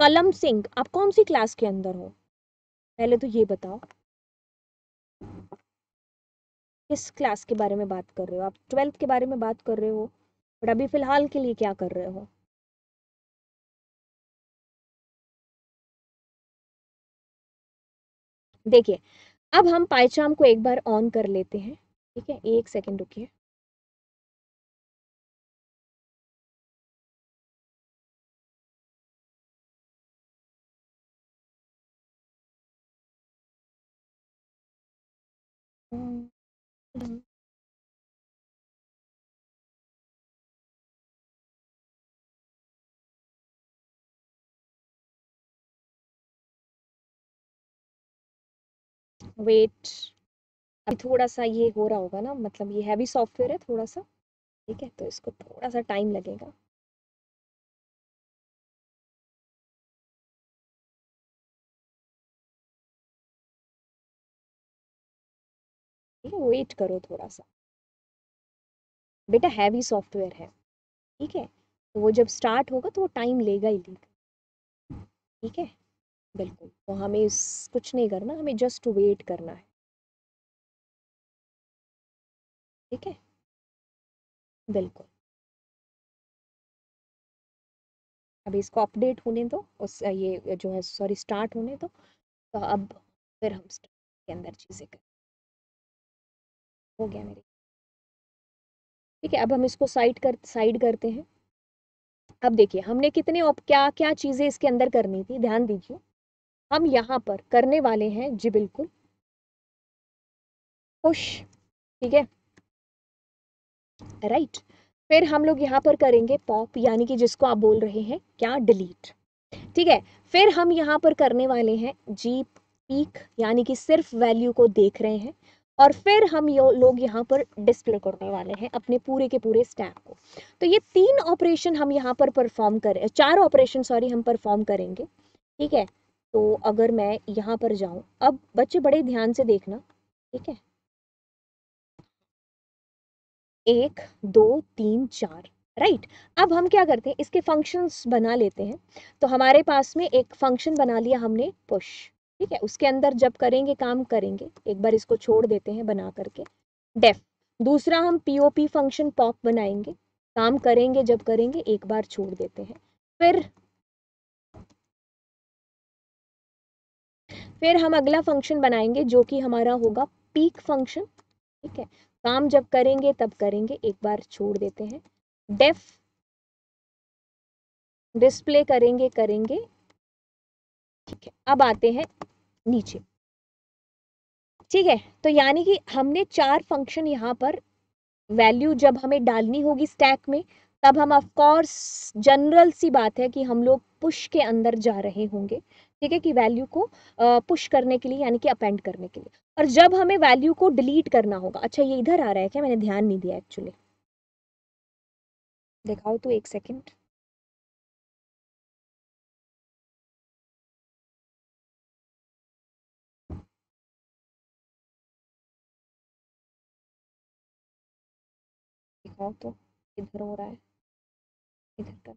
कलम सिंह आप कौन सी क्लास के अंदर हो पहले तो ये बताओ किस क्लास के बारे में बात कर रहे हो आप ट्वेल्थ के बारे में बात कर रहे हो बट अभी फिलहाल के लिए क्या कर रहे हो देखिए अब हम पाइचाम को एक बार ऑन कर लेते हैं ठीक है एक सेकेंड रुकिए वेट अभी थोड़ा सा ये हो रहा होगा ना मतलब ये हैवी सॉफ्टवेयर है थोड़ा सा ठीक है तो इसको थोड़ा सा टाइम लगेगा वेट करो थोड़ा सा बेटा हैवी सॉफ्टवेयर है ठीक है तो वो जब स्टार्ट होगा तो वो टाइम लेगा ही लेगा ठीक है बिल्कुल तो हमें इस कुछ नहीं करना हमें जस्ट वेट करना है ठीक है बिल्कुल अभी इसको अपडेट होने दो उस ये जो है सॉरी स्टार्ट होने दो तो अब फिर हम के अंदर चीज़ें करें हो गया मेरे ठीक है अब हम इसको साइड कर साइड करते हैं अब देखिए हमने कितने क्या क्या चीज़ें इसके अंदर करनी थी ध्यान दीजिए हम यहाँ पर करने वाले हैं जी बिल्कुल खुश ठीक है राइट फिर हम लोग यहाँ पर करेंगे पॉप यानी कि जिसको आप बोल रहे हैं क्या डिलीट ठीक है फिर हम यहाँ पर करने वाले हैं जीप पीक यानी कि सिर्फ वैल्यू को देख रहे हैं और फिर हम यो, लोग यहाँ पर डिस्प्ले करने वाले हैं अपने पूरे के पूरे स्टैम्प को तो ये तीन ऑपरेशन हम यहाँ पर परफॉर्म करें चार ऑपरेशन सॉरी हम परफॉर्म करेंगे ठीक है तो अगर मैं यहाँ पर जाऊँ अब बच्चे बड़े ध्यान से देखना ठीक है एक दो तीन चार राइट right. अब हम क्या करते हैं इसके फंक्शंस बना लेते हैं तो हमारे पास में एक फंक्शन बना लिया हमने पुश ठीक है उसके अंदर जब करेंगे काम करेंगे एक बार इसको छोड़ देते हैं बना करके डेफ दूसरा हम पीओपी फंक्शन पॉप बनाएंगे काम करेंगे जब करेंगे एक बार छोड़ देते हैं फिर फिर हम अगला फंक्शन बनाएंगे जो कि हमारा होगा पीक फंक्शन ठीक है काम जब करेंगे तब करेंगे एक बार छोड़ देते हैं डेफ डिस्प्ले करेंगे करेंगे ठीक है अब आते हैं नीचे ठीक है तो यानी कि हमने चार फंक्शन यहाँ पर वैल्यू जब हमें डालनी होगी स्टैक में तब हम कोर्स जनरल सी बात है कि हम लोग पुश के अंदर जा रहे होंगे ठीक है कि वैल्यू को पुश करने के लिए यानी कि अपेंड करने के लिए और जब हमें वैल्यू को डिलीट करना होगा अच्छा ये इधर आ रहा है क्या मैंने ध्यान नहीं दिया एक्चुअली दिखाओ तो एक सेकेंड दिखाओ तो इधर हो रहा है इधर कर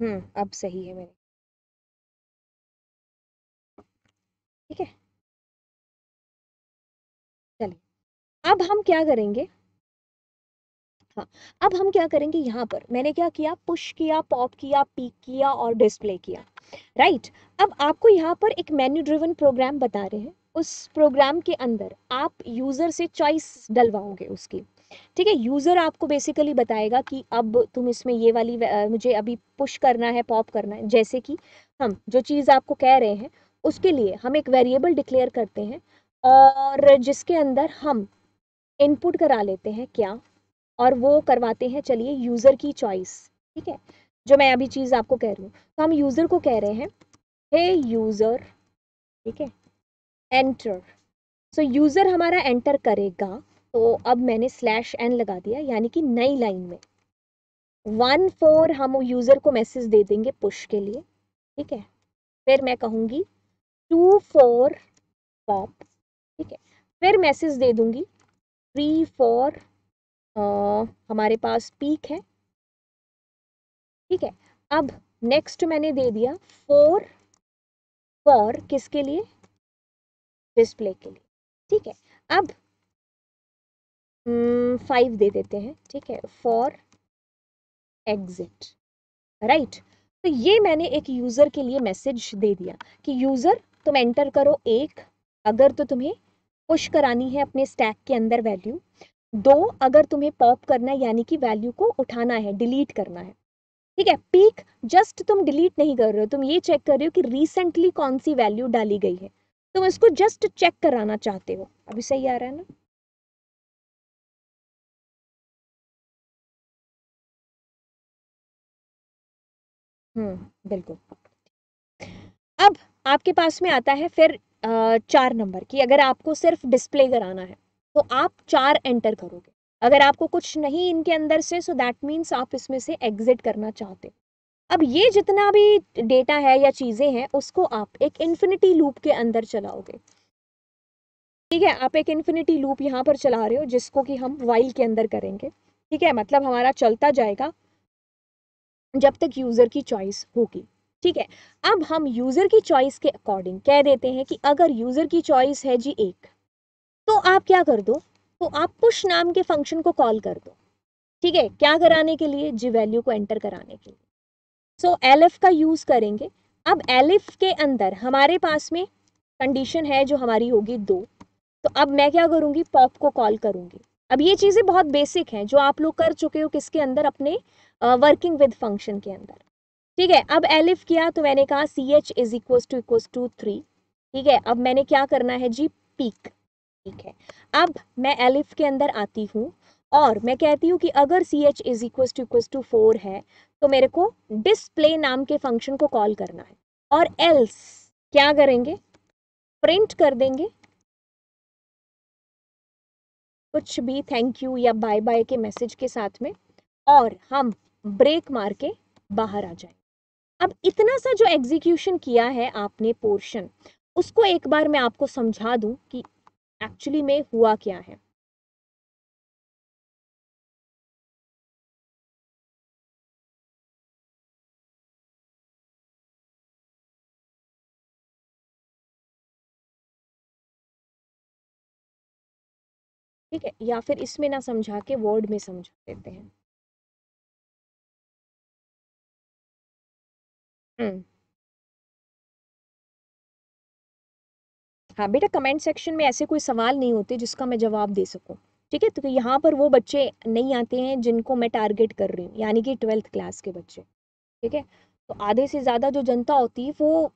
हम्म अब सही है मेरे ठीक है चलिए अब हम क्या करेंगे हाँ अब हम क्या करेंगे यहाँ पर मैंने क्या किया पुश किया पॉप किया पीक किया और डिस्प्ले किया राइट right. अब आपको यहाँ पर एक मेन्यू ड्रिवन प्रोग्राम बता रहे हैं उस प्रोग्राम के अंदर आप यूज़र से चॉइस डलवाओगे उसकी ठीक है यूज़र आपको बेसिकली बताएगा कि अब तुम इसमें ये वाली मुझे अभी पुश करना है पॉप करना है जैसे कि हम जो चीज़ आपको कह रहे हैं उसके लिए हम एक वेरिएबल डिक्लेयर करते हैं और जिसके अंदर हम इनपुट करा लेते हैं क्या और वो करवाते हैं चलिए यूज़र की चॉइस ठीक है जो मैं अभी चीज़ आपको कह रही हूँ तो हम यूज़र को कह रहे हैं हे यूज़र ठीक है एंटर सो यूज़र हमारा एंटर करेगा तो अब मैंने स्लैश एन लगा दिया यानी कि नई लाइन में वन फोर हम यूज़र को मैसेज दे देंगे पुश के लिए ठीक है फिर मैं कहूँगी टू फोर पॉप ठीक है फिर मैसेज दे दूँगी थ्री फोर आ, हमारे पास पीक है ठीक है अब नेक्स्ट मैंने दे दिया फोर फॉर किसके लिए डिस्प्ले के लिए ठीक है अब फाइव हम्म, दे देते हैं ठीक है फॉर एग्जिट राइट तो ये मैंने एक यूज़र के लिए मैसेज दे दिया कि यूज़र तुम एंटर करो एक अगर तो तुम्हें पुश करानी है अपने स्टैक के अंदर वैल्यू दो अगर तुम्हें पॉप करना है यानी कि वैल्यू को उठाना है डिलीट करना है ठीक है पीक जस्ट तुम डिलीट नहीं कर रहे हो तुम ये चेक कर रहे हो कि रिसेंटली कौन सी वैल्यू डाली गई है तुम इसको जस्ट चेक कराना चाहते हो अभी सही आ रहा है ना हम्म बिल्कुल अब आपके पास में आता है फिर आ, चार नंबर की अगर आपको सिर्फ डिस्प्ले कराना है तो आप चार एंटर करोगे अगर आपको कुछ नहीं इनके अंदर से सो दैट मीन्स आप इसमें से एग्जिट करना चाहते हो अब ये जितना भी डेटा है या चीज़ें हैं उसको आप एक इन्फिनिटी लूप के अंदर चलाओगे ठीक है आप एक इन्फिनिटी लूप यहाँ पर चला रहे हो जिसको कि हम वाइल के अंदर करेंगे ठीक है मतलब हमारा चलता जाएगा जब तक यूज़र की चॉइस होगी ठीक है अब हम यूज़र की चॉइस के अकॉर्डिंग कह देते हैं कि अगर यूज़र की चॉइस है जी एक तो आप क्या कर दो तो आप पुश नाम के फंक्शन को कॉल कर दो ठीक है क्या कराने के लिए जी वैल्यू को एंटर कराने के लिए सो so, एल का यूज़ करेंगे अब एल के अंदर हमारे पास में कंडीशन है जो हमारी होगी दो तो अब मैं क्या करूँगी पॉप को कॉल करूँगी अब ये चीज़ें बहुत बेसिक हैं जो आप लोग कर चुके हो किसके अंदर अपने वर्किंग विद फंक्शन के अंदर ठीक है अब एलिफ किया तो मैंने कहा C H is equal to equal to three ठीक है अब मैंने क्या करना है जी पीक ठीक है अब मैं एलिफ के अंदर आती हूँ और मैं कहती हूँ कि अगर C H is equal to equal to four है तो मेरे को डिस्प्ले नाम के फंक्शन को कॉल करना है और एल्स क्या करेंगे प्रिंट कर देंगे कुछ भी थैंक यू या बाय बाय के मैसेज के साथ में और हम ब्रेक मार के बाहर आ जाए अब इतना सा जो एग्जीक्यूशन किया है आपने पोर्शन उसको एक बार मैं आपको समझा दूं कि एक्चुअली में हुआ क्या है ठीक है या फिर इसमें ना समझा के वर्ड में समझा देते हैं हम्म हाँ बेटा कमेंट सेक्शन में ऐसे कोई सवाल नहीं होते जिसका मैं जवाब दे सकूँ ठीक है तो यहाँ पर वो बच्चे नहीं आते हैं जिनको मैं टारगेट कर रही हूँ यानी कि ट्वेल्थ क्लास के बच्चे ठीक है तो आधे से ज़्यादा जो जनता होती है वो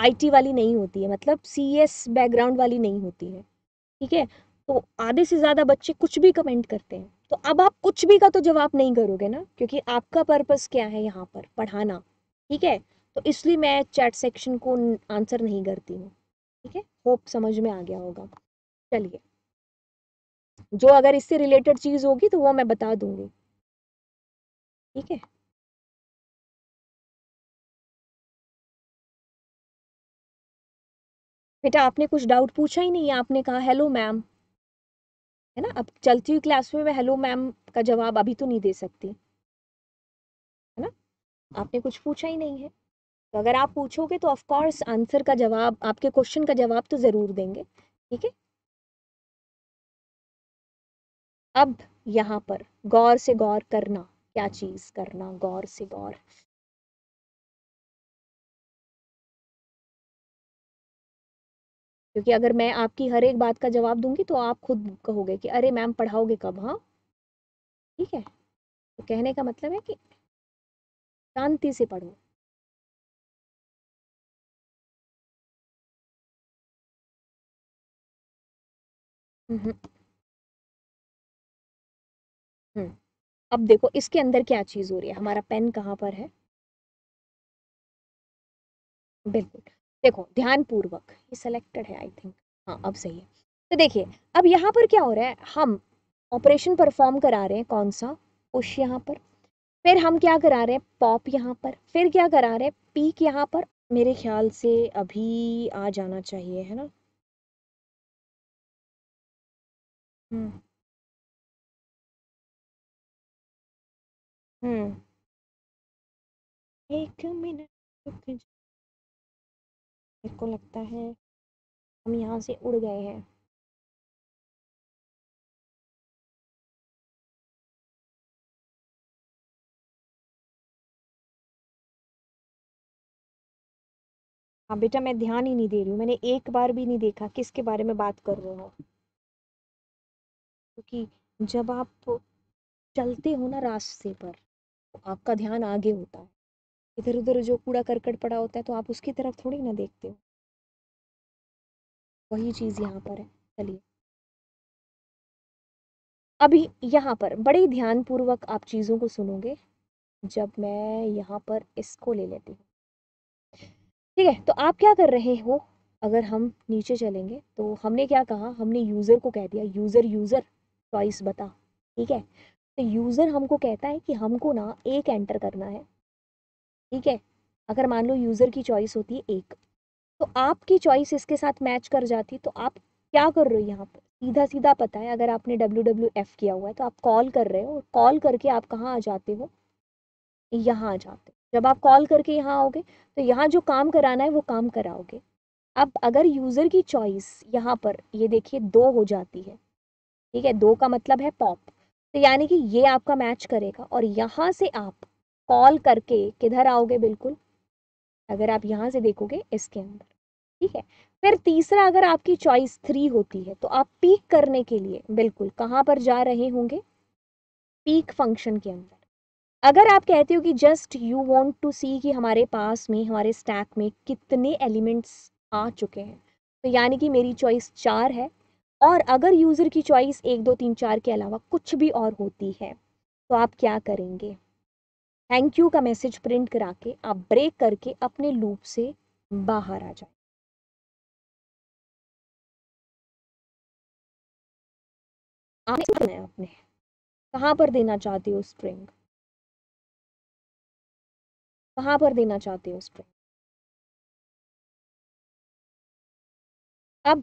आईटी वाली नहीं होती है मतलब सीएस बैकग्राउंड e वाली नहीं होती है ठीक है तो आधे से ज़्यादा बच्चे कुछ भी कमेंट करते हैं तो अब आप कुछ भी का तो जवाब नहीं करोगे ना क्योंकि आपका पर्पज़ क्या है यहाँ पर पढ़ाना ठीक है तो इसलिए मैं चैट सेक्शन को आंसर नहीं करती हूँ ठीक है होप समझ में आ गया होगा चलिए जो अगर इससे रिलेटेड चीज़ होगी तो वो मैं बता दूंगी ठीक है बेटा आपने कुछ डाउट पूछा ही नहीं आपने कहा हेलो मैम है ना अब चलती हुई क्लास में मैं हेलो मैम का जवाब अभी तो नहीं दे सकती है ना आपने कुछ पूछा ही नहीं है तो अगर आप पूछोगे तो ऑफकोर्स आंसर का जवाब आपके क्वेश्चन का जवाब तो ज़रूर देंगे ठीक है अब यहाँ पर गौर से गौर करना क्या चीज़ करना गौर से गौर क्योंकि अगर मैं आपकी हर एक बात का जवाब दूंगी तो आप खुद कहोगे कि अरे मैम पढ़ाओगे कब हाँ ठीक है तो कहने का मतलब है कि शांति से पढ़ो हम्म। हम्म। अब देखो इसके अंदर क्या चीज़ हो रही है हमारा पेन कहाँ पर है बिल्कुल देखो ध्यान पूर्वक ये सिलेक्टेड है आई थिंक हाँ अब सही है तो देखिए अब यहाँ पर क्या हो रहा है हम ऑपरेशन परफॉर्म करा रहे हैं कौन सा पुश यहाँ पर फिर हम क्या करा रहे हैं पॉप यहाँ पर फिर क्या करा रहे हैं पीक यहाँ पर मेरे ख्याल से अभी आ जाना चाहिए है ना हम्म।, हम्म एक मिनट रुक मेरे को लगता है, हम यहाँ से उड़ गए हैं। हाँ, बेटा मैं ध्यान ही नहीं दे रही हूँ, मैंने एक बार भी नहीं देखा किसके बारे में बात कर रहे हो। क्योंकि जब आप चलते हो ना रास्ते पर तो आपका ध्यान आगे होता है इधर उधर जो कूड़ा करकट पड़ा होता है तो आप उसकी तरफ थोड़ी ना देखते हो वही चीज यहाँ पर है चलिए अभी यहाँ पर बड़े ध्यान पूर्वक आप चीज़ों को सुनोगे जब मैं यहाँ पर इसको ले लेती हूँ ठीक है तो आप क्या कर रहे हो अगर हम नीचे चलेंगे तो हमने क्या कहा हमने यूज़र को कह दिया यूज़र यूज़र चॉइस बता ठीक है तो यूज़र हमको कहता है कि हमको ना एक एंटर करना है ठीक है अगर मान लो यूज़र की चॉइस होती है एक तो आपकी चॉइस इसके साथ मैच कर जाती तो आप क्या कर रहे हो यहाँ पर सीधा सीधा पता है अगर आपने डब्ल्यू डब्ल्यू एफ किया हुआ है तो आप कॉल कर रहे हो और कॉल करके आप कहाँ आ जाते हो यहाँ आ जाते हो जब आप कॉल करके यहाँ आओगे तो यहाँ जो काम कराना है वो काम कराओगे अब अगर यूज़र की चॉइस यहाँ पर ये देखिए दो हो जाती है ठीक है दो का मतलब है पॉप तो यानी कि ये आपका मैच करेगा और यहाँ से आप कॉल करके किधर आओगे बिल्कुल अगर आप यहाँ से देखोगे इसके अंदर ठीक है फिर तीसरा अगर आपकी चॉइस थ्री होती है तो आप पीक करने के लिए बिल्कुल कहाँ पर जा रहे होंगे पीक फंक्शन के अंदर अगर आप कहते हो कि just you want to see कि हमारे पास में हमारे स्टैक में कितने एलिमेंट्स आ चुके हैं तो यानी कि मेरी चॉइस चार है और अगर यूज़र की चॉइस एक दो तीन चार के अलावा कुछ भी और होती है तो आप क्या करेंगे थैंक यू का मैसेज प्रिंट करा के आप ब्रेक करके अपने लूप से बाहर आ जाए आपने कहाँ पर देना चाहते हो स्ट्रिंग कहाँ पर देना चाहते हो स्ट्रिंग अब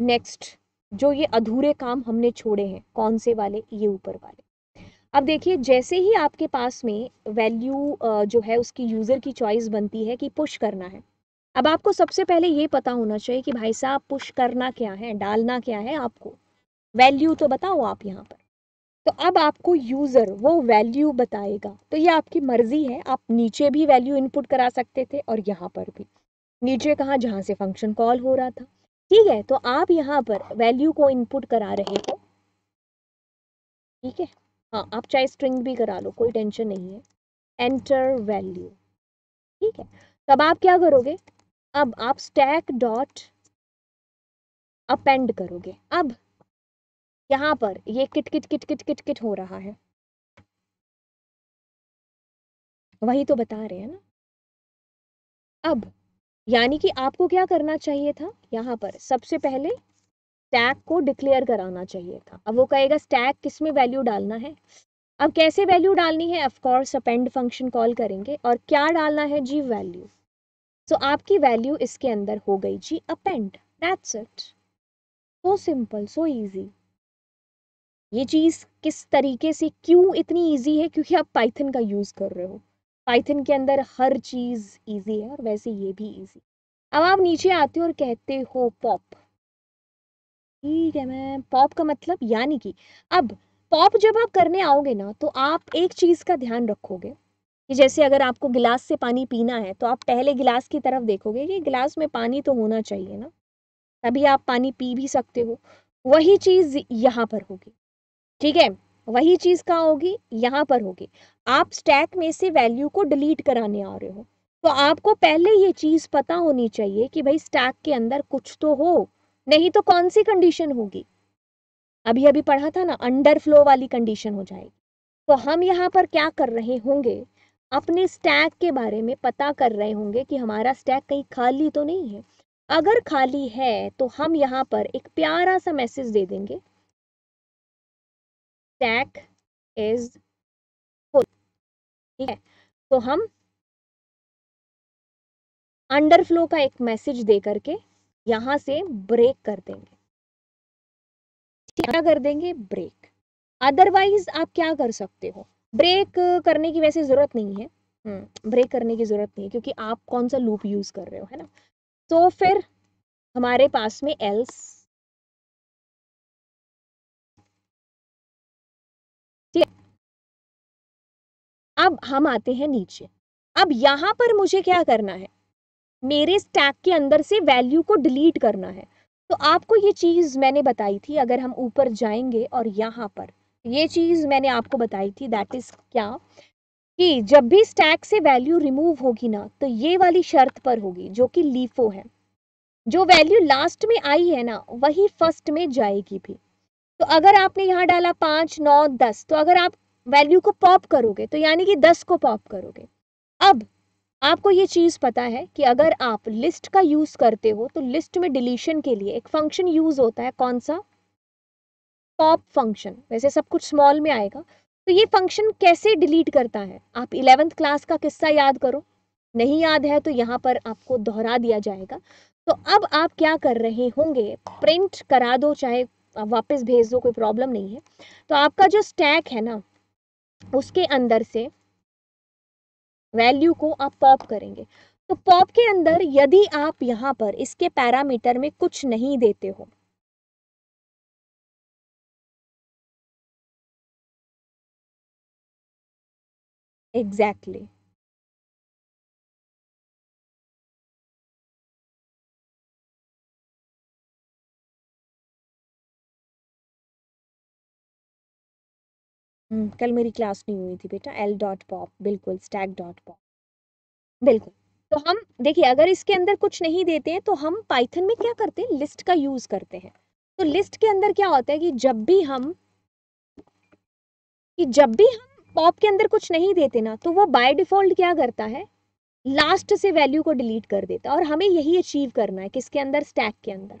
नेक्स्ट जो ये अधूरे काम हमने छोड़े हैं कौन से वाले ये ऊपर वाले अब देखिए जैसे ही आपके पास में वैल्यू जो है उसकी यूज़र की चॉइस बनती है कि पुश करना है अब आपको सबसे पहले ये पता होना चाहिए कि भाई साहब पुश करना क्या है डालना क्या है आपको वैल्यू तो बताओ आप यहाँ पर तो अब आपको यूज़र वो वैल्यू बताएगा तो ये आपकी मर्ज़ी है आप नीचे भी वैल्यू इनपुट करा सकते थे और यहाँ पर भी नीचे कहाँ जहाँ से फंक्शन कॉल हो रहा था ठीक है तो आप यहाँ पर वैल्यू को इनपुट करा रहे हो ठीक है हाँ आप चाहे स्ट्रिंग भी करा लो कोई टेंशन नहीं है एंटर वैल्यू ठीक है तब आप क्या करोगे अब आप स्टैक डॉट अपेंड करोगे अब यहाँ पर ये किट किट किट किट किट किट हो रहा है वही तो बता रहे हैं ना अब यानी कि आपको क्या करना चाहिए था यहाँ पर सबसे पहले स्टैक को डिक्लेयर कराना चाहिए था अब वो कहेगा स्टैक किस में वैल्यू डालना है अब कैसे वैल्यू डालनी है ऑफकोर्स अपेंड फंक्शन कॉल करेंगे और क्या डालना है जी वैल्यू सो so, आपकी वैल्यू इसके अंदर हो गई जी append that's it so simple so easy ये चीज़ किस तरीके से क्यों इतनी ईजी है क्योंकि आप पाइथन का यूज़ कर रहे हो पाइथन के अंदर हर चीज़ ईजी है और वैसे ये भी ईजी अब आप नीचे आते हो और कहते हो पॉप ठीक है मैम पॉप का मतलब यानी कि अब पॉप जब आप करने आओगे ना तो आप एक चीज़ का ध्यान रखोगे कि जैसे अगर आपको गिलास से पानी पीना है तो आप पहले गिलास की तरफ देखोगे कि गिलास में पानी तो होना चाहिए ना तभी आप पानी पी भी सकते हो वही चीज़ यहाँ पर होगी ठीक है वही चीज़ कहाँ होगी यहाँ पर होगी आप स्टैक में से वैल्यू को डिलीट कराने आ रहे हो तो आपको पहले ये चीज़ पता होनी चाहिए कि भाई स्टैक के अंदर कुछ तो हो नहीं तो कौन सी कंडीशन होगी अभी अभी पढ़ा था ना अंडर फ्लो वाली कंडीशन हो जाएगी तो हम यहाँ पर क्या कर रहे होंगे अपने स्टैक के बारे में पता कर रहे होंगे कि हमारा स्टैक कहीं खाली तो नहीं है अगर खाली है तो हम यहाँ पर एक प्यारा सा मैसेज दे देंगे स्टैक इज फुल ठीक है तो हम अंडरफ्लो का एक मैसेज दे करके यहां से ब्रेक कर देंगे क्या कर देंगे ब्रेक अदरवाइज आप क्या कर सकते हो ब्रेक करने की वैसे ज़रूरत नहीं है ब्रेक हम्म, करने की ज़रूरत नहीं है क्योंकि आप कौन सा लूप यूज़ कर रहे हो है ना तो फिर हमारे पास में एल्स अब हम आते हैं नीचे अब यहाँ पर मुझे क्या करना है मेरे स्टैक के अंदर से वैल्यू को डिलीट करना है तो आपको ये चीज़ मैंने बताई थी अगर हम ऊपर जाएंगे और यहाँ पर ये चीज़ मैंने आपको बताई थी दैट इज़ क्या कि जब भी स्टैक से वैल्यू रिमूव होगी ना तो ये वाली शर्त पर होगी जो कि लीफो है जो वैल्यू लास्ट में आई है ना वही फर्स्ट में जाएगी भी तो अगर आपने यहाँ डाला पाँच नौ दस तो अगर आप वैल्यू को पॉप करोगे तो यानी कि दस को पॉप करोगे अब आपको ये चीज़ पता है कि अगर आप लिस्ट का यूज़ करते हो तो लिस्ट में डिलीशन के लिए एक फंक्शन यूज़ होता है कौन सा पॉप फंक्शन वैसे सब कुछ स्मॉल में आएगा तो ये फंक्शन कैसे डिलीट करता है आप इलेवेंथ क्लास का किस्सा याद करो नहीं याद है तो यहाँ पर आपको दोहरा दिया जाएगा तो अब आप क्या कर रहे होंगे प्रिंट करा दो चाहे वापस भेज दो कोई प्रॉब्लम नहीं है तो आपका जो स्टैक है ना उसके अंदर से वैल्यू को आप पॉप करेंगे तो पॉप के अंदर यदि आप यहां पर इसके पैरामीटर में कुछ नहीं देते हो एग्जैक्टली exactly. हम्म, कल मेरी क्लास नहीं हुई थी बेटा एल डॉट पॉप बिल्कुल स्टैक डॉट पॉप बिल्कुल तो हम देखिए अगर इसके अंदर कुछ नहीं देते हैं तो हम पाइथन में क्या करते हैं लिस्ट का यूज़ करते हैं तो लिस्ट के अंदर क्या होता है कि जब भी हम कि जब भी हम पॉप के अंदर कुछ नहीं देते ना तो वो बाय डिफ़ॉल्ट क्या करता है लास्ट से वैल्यू को डिलीट कर देता है और हमें यही अचीव करना है किसके अंदर स्टैक के अंदर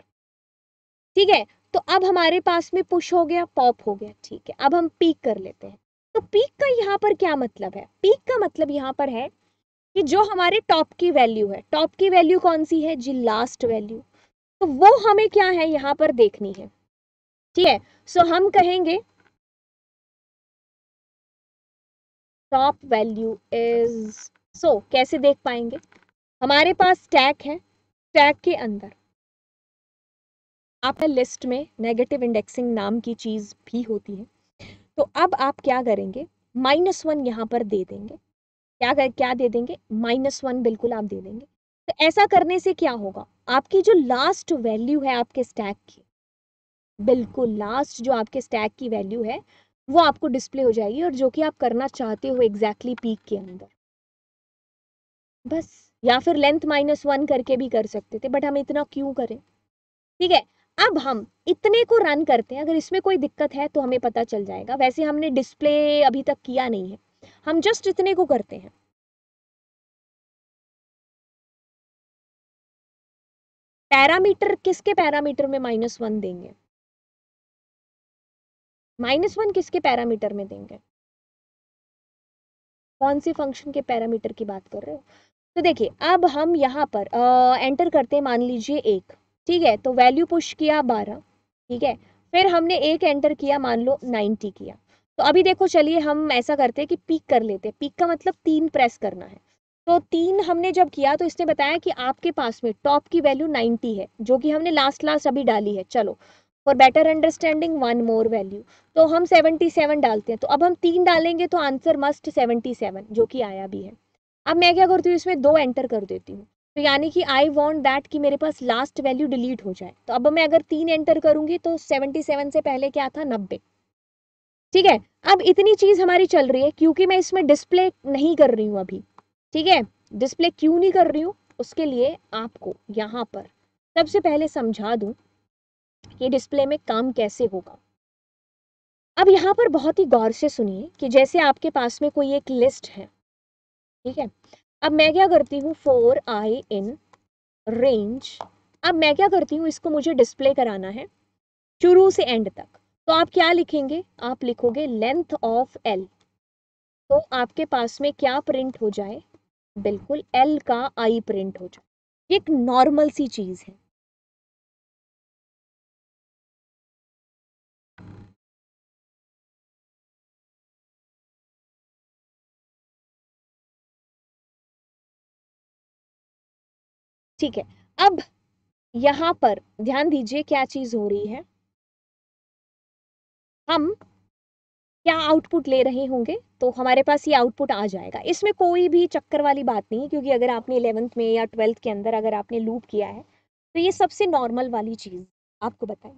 ठीक है तो अब हमारे पास में पुश हो गया पॉप हो गया ठीक है अब हम पीक कर लेते हैं तो पीक का यहाँ पर क्या मतलब है पीक का मतलब यहाँ पर है कि जो हमारे टॉप की वैल्यू है टॉप की वैल्यू कौन सी है जी लास्ट वैल्यू तो वो हमें क्या है यहाँ पर देखनी है ठीक है सो हम कहेंगे टॉप वैल्यू इज सो कैसे देख पाएंगे हमारे पास टैग है टैग के अंदर आपके लिस्ट में नेगेटिव इंडेक्सिंग नाम की चीज़ भी होती है तो अब आप क्या करेंगे माइनस वन यहाँ पर दे देंगे क्या कर क्या दे देंगे माइनस वन बिल्कुल आप दे देंगे तो ऐसा करने से क्या होगा आपकी जो लास्ट वैल्यू है आपके स्टैक की बिल्कुल लास्ट जो आपके स्टैक की वैल्यू है वो आपको डिस्प्ले हो जाएगी और जो कि आप करना चाहते हो एग्जैक्टली पीक के अंदर बस या फिर लेंथ माइनस वन करके भी कर सकते थे बट हम इतना क्यों करें ठीक है अब हम इतने को रन करते हैं अगर इसमें कोई दिक्कत है तो हमें पता चल जाएगा वैसे हमने डिस्प्ले अभी तक किया नहीं है हम जस्ट इतने को करते हैं पैरामीटर किसके पैरामीटर में माइनस वन देंगे माइनस वन किसके पैरामीटर में देंगे कौन से फंक्शन के पैरामीटर की बात कर रहे हो तो देखिए अब हम यहाँ पर आ, एंटर करते हैं मान लीजिए एक ठीक है तो वैल्यू पुश किया बारह ठीक है फिर हमने एक एंटर किया मान लो नाइन्टी किया तो अभी देखो चलिए हम ऐसा करते हैं कि पीक कर लेते हैं पीक का मतलब तीन प्रेस करना है तो तीन हमने जब किया तो इसने बताया कि आपके पास में टॉप की वैल्यू नाइन्टी है जो कि हमने लास्ट लास्ट अभी डाली है चलो for better understanding one more value तो हम सेवेंटी सेवन डालते हैं तो अब हम तीन डालेंगे तो आंसर मस्ट सेवनटी सेवन जो कि आया भी है अब मैं क्या करती हूँ इसमें दो एंटर कर देती हूँ तो यानी कि आई वॉन्ट दैट कि मेरे पास लास्ट वैल्यू डिलीट हो जाए तो अब मैं अगर तीन एंटर करूंगी तो सेवेंटी सेवन से पहले क्या था नब्बे ठीक है अब इतनी चीज़ हमारी चल रही है क्योंकि मैं इसमें डिस्प्ले नहीं कर रही हूँ अभी ठीक है डिस्प्ले क्यों नहीं कर रही हूँ उसके लिए आपको यहाँ पर सबसे पहले समझा दूँ कि डिस्प्ले में काम कैसे होगा अब यहाँ पर बहुत ही गौर से सुनिए कि जैसे आपके पास में कोई एक लिस्ट है ठीक है अब मैं क्या करती हूँ फोर आई इन रेंज अब मैं क्या करती हूँ इसको मुझे डिस्प्ले कराना है शुरू से एंड तक तो आप क्या लिखेंगे आप लिखोगे लेंथ ऑफ एल तो आपके पास में क्या प्रिंट हो जाए बिल्कुल एल का आई प्रिंट हो जाए एक नॉर्मल सी चीज़ है ठीक है अब यहां पर ध्यान दीजिए क्या चीज हो रही है हम क्या आउटपुट ले रहे होंगे तो हमारे पास ये आउटपुट आ जाएगा इसमें कोई भी चक्कर वाली बात नहीं है क्योंकि अगर आपने इलेवंथ में या ट्वेल्थ के अंदर अगर आपने लूप किया है तो ये सबसे नॉर्मल वाली चीज़ आपको बताएं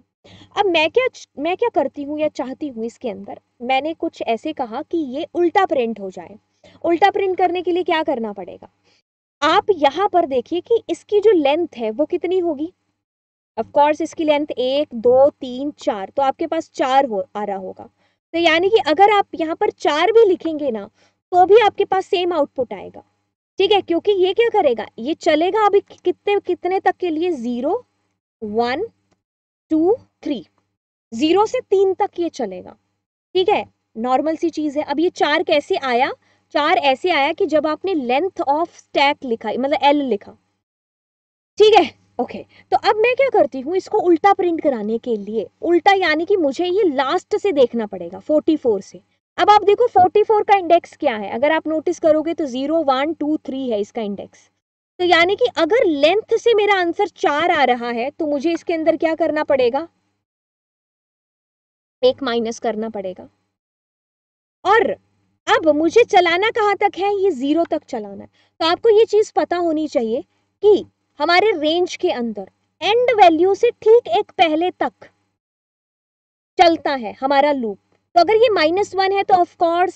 अब मैं क्या मैं क्या करती हूँ या चाहती हूँ इसके अंदर मैंने कुछ ऐसे कहा कि ये उल्टा प्रिंट हो जाए उल्टा प्रिंट करने के लिए क्या करना पड़ेगा आप यहाँ पर देखिए कि इसकी जो लेंथ है वो कितनी होगी ऑफ कोर्स इसकी लेंथ एक दो तीन चार तो आपके पास चार हो आ रहा होगा तो यानी कि अगर आप यहाँ पर चार भी लिखेंगे ना तो भी आपके पास सेम आउटपुट आएगा ठीक है क्योंकि ये क्या करेगा ये चलेगा अभी कितने कितने तक के लिए zero one two three zero से तीन तक ये चलेगा ठीक है नॉर्मल सी चीज़ है अब ये चार कैसे आया चार ऐसे आया कि जब आपने लेंथ ऑफ स्टैक लिखा मतलब एल लिखा ठीक है ओके तो अब मैं क्या करती हूँ इसको उल्टा प्रिंट कराने के लिए उल्टा यानी कि मुझे ये लास्ट से देखना पड़ेगा 44 से अब आप देखो 44 का इंडेक्स क्या है अगर आप नोटिस करोगे तो जीरो वन टू थ्री है इसका इंडेक्स तो यानी कि अगर लेंथ से मेरा आंसर चार आ रहा है तो मुझे इसके अंदर क्या करना पड़ेगा एक माइनस करना पड़ेगा और अब मुझे चलाना कहाँ तक है ये ज़ीरो तक चलाना है तो आपको ये चीज़ पता होनी चाहिए कि हमारे रेंज के अंदर एंड वैल्यू से ठीक एक पहले तक चलता है हमारा लूप तो अगर ये माइनस वन है तो ऑफकोर्स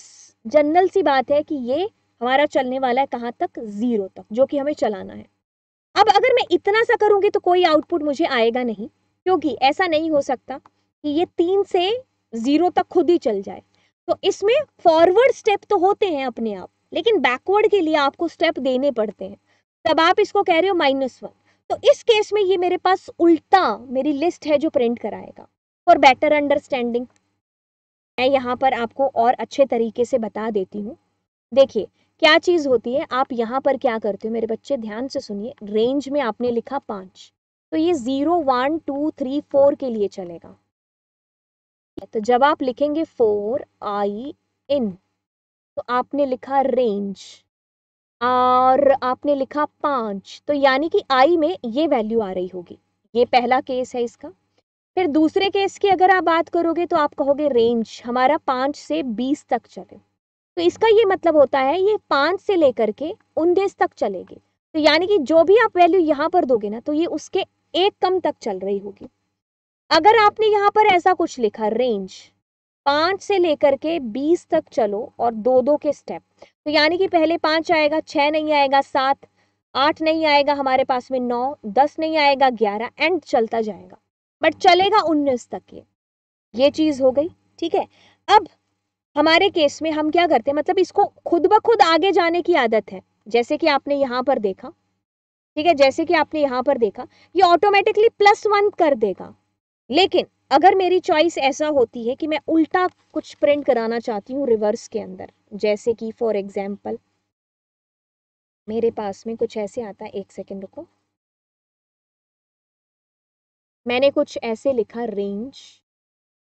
जनरल सी बात है कि ये हमारा चलने वाला है कहाँ तक ज़ीरो तक जो कि हमें चलाना है अब अगर मैं इतना सा करूँगी तो कोई आउटपुट मुझे आएगा नहीं क्योंकि ऐसा नहीं हो सकता कि ये तीन से ज़ीरो तक खुद ही चल जाए तो इसमें फॉरवर्ड स्टेप तो होते हैं अपने आप लेकिन बैकवर्ड के लिए आपको स्टेप देने पड़ते हैं तब आप इसको कह रहे हो माइनस वन तो इस केस में ये मेरे पास उल्टा मेरी लिस्ट है जो प्रिंट कराएगा फॉर बेटर अंडरस्टैंडिंग मैं यहाँ पर आपको और अच्छे तरीके से बता देती हूँ देखिए क्या चीज़ होती है आप यहाँ पर क्या करते हो मेरे बच्चे ध्यान से सुनिए रेंज में आपने लिखा पाँच तो ये zero one two three four के लिए चलेगा तो जब आप लिखेंगे फोर आई इन तो आपने लिखा रेंज और आपने लिखा पाँच तो यानी कि आई में ये वैल्यू आ रही होगी ये पहला केस है इसका फिर दूसरे केस की अगर आप बात करोगे तो आप कहोगे रेंज हमारा पाँच से बीस तक चले तो इसका ये मतलब होता है ये पाँच से लेकर के उन्नीस तक चलेगी तो यानी कि जो भी आप वैल्यू यहाँ पर दोगे ना तो ये उसके एक कम तक चल रही होगी अगर आपने यहाँ पर ऐसा कुछ लिखा रेंज पाँच से लेकर के बीस तक चलो और दो दो के स्टेप तो यानी कि पहले पाँच आएगा छः नहीं आएगा सात आठ नहीं आएगा हमारे पास में नौ दस नहीं आएगा ग्यारह एंड चलता जाएगा बट चलेगा उन्नीस तक ये ये चीज़ हो गई ठीक है अब हमारे केस में हम क्या करते हैं मतलब इसको खुद ब खुद आगे जाने की आदत है जैसे कि आपने यहाँ पर देखा ठीक है जैसे कि आपने यहाँ पर देखा ये ऑटोमेटिकली प्लस वन कर देगा लेकिन अगर मेरी चॉइस ऐसा होती है कि मैं उल्टा कुछ प्रिंट कराना चाहती हूँ रिवर्स के अंदर जैसे कि फॉर एग्जाम्पल मेरे पास में कुछ ऐसे आता है एक सेकेंड रुको मैंने कुछ ऐसे लिखा रेंज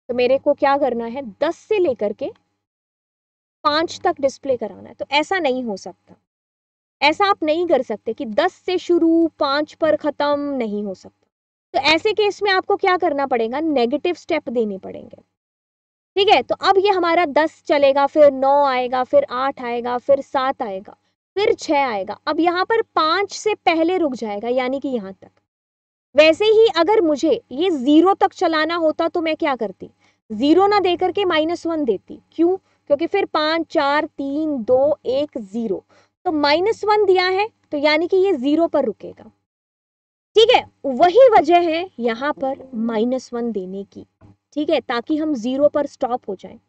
तो मेरे को क्या करना है दस से लेकर के पाँच तक डिस्प्ले कराना है तो ऐसा नहीं हो सकता ऐसा आप नहीं कर सकते कि दस से शुरू पाँच पर ख़त्म नहीं हो सकता तो ऐसे केस में आपको क्या करना पड़ेगा नेगेटिव स्टेप देने पड़ेंगे ठीक है तो अब ये हमारा दस चलेगा फिर नौ आएगा फिर आठ आएगा फिर सात आएगा फिर छः आएगा अब यहाँ पर पाँच से पहले रुक जाएगा यानी कि यहाँ तक वैसे ही अगर मुझे ये ज़ीरो तक चलाना होता तो मैं क्या करती ज़ीरो ना दे करके माइनस वन देती क्यों क्योंकि फिर पाँच चार तीन दो एक ज़ीरो तो माइनस वन दिया है तो यानी कि ये ज़ीरो पर रुकेगा ठीक है वही वजह है यहाँ पर माइनस वन देने की ठीक है ताकि हम जीरो पर स्टॉप हो जाए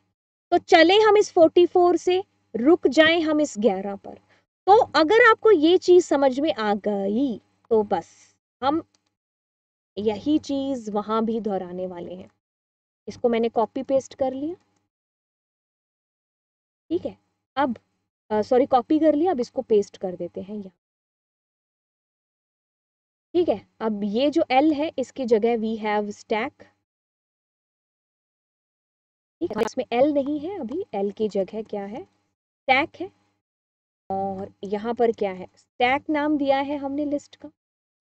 तो चले हम इस 44 से रुक जाए हम इस 11 पर तो अगर आपको ये चीज समझ में आ गई तो बस हम यही चीज वहां भी दोहराने वाले हैं इसको मैंने कॉपी पेस्ट कर लिया ठीक है अब सॉरी कॉपी कर लिया अब इसको पेस्ट कर देते हैं यहाँ ठीक है अब ये जो एल है इसकी जगह वी हैव स्टैक ठीक है इसमें एल नहीं है अभी एल की जगह क्या है स्टैक है और यहाँ पर क्या है स्टैक नाम दिया है हमने लिस्ट का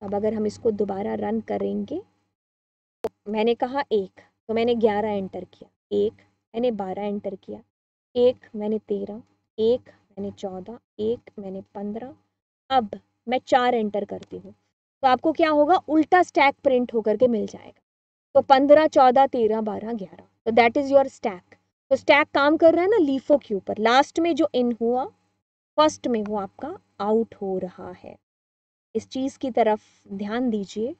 अब अगर हम इसको दोबारा रन करेंगे तो मैंने कहा एक तो मैंने ग्यारह एंटर किया एक मैंने बारह एंटर किया एक मैंने तेरह एक मैंने चौदह एक मैंने पंद्रह अब मैं चार एंटर करती हूँ तो आपको क्या होगा उल्टा स्टैक प्रिंट होकर के मिल जाएगा तो पंद्रह चौदह तेरह बारह ग्यारह तो दैट इज योर स्टैक तो स्टैक काम कर रहा है ना लीफो के ऊपर लास्ट में जो इन हुआ फर्स्ट में वो आपका आउट हो रहा है इस चीज की तरफ ध्यान दीजिए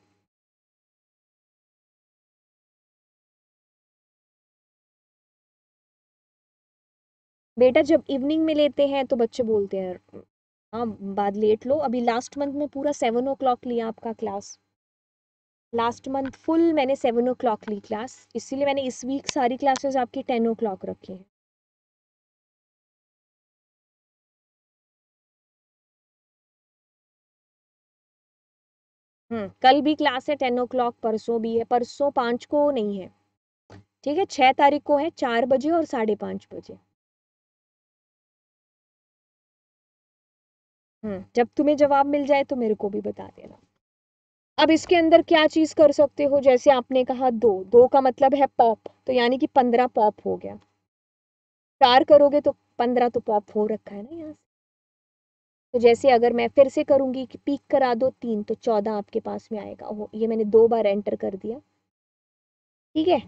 बेटा जब इवनिंग में लेते हैं तो बच्चे बोलते हैं हाँ बाद लेट लो अभी लास्ट मंथ में पूरा सेवन ओ क्लॉक लिया आपका क्लास लास्ट मंथ फुल मैंने सेवन ओ क्लॉक ली क्लास इसीलिए मैंने इस वीक सारी क्लासेस आपकी टेन ओ क्लॉक रखी हैं हम्म कल भी क्लास है टेन ओ क्लॉक परसों भी है परसों पाँच को नहीं है ठीक है छः तारीख को है चार बजे और साढ़े पाँच बजे हम्म, जब तुम्हें जवाब मिल जाए तो मेरे को भी बता देना अब इसके अंदर क्या चीज़ कर सकते हो जैसे आपने कहा दो दो का मतलब है पॉप तो यानी कि पंद्रह पॉप हो गया चार करोगे तो पंद्रह तो पॉप हो रखा है ना यहाँ से तो जैसे अगर मैं फिर से करूँगी कि पीक करा दो तीन तो चौदह आपके पास में आएगा हो ये मैंने दो बार एंटर कर दिया ठीक है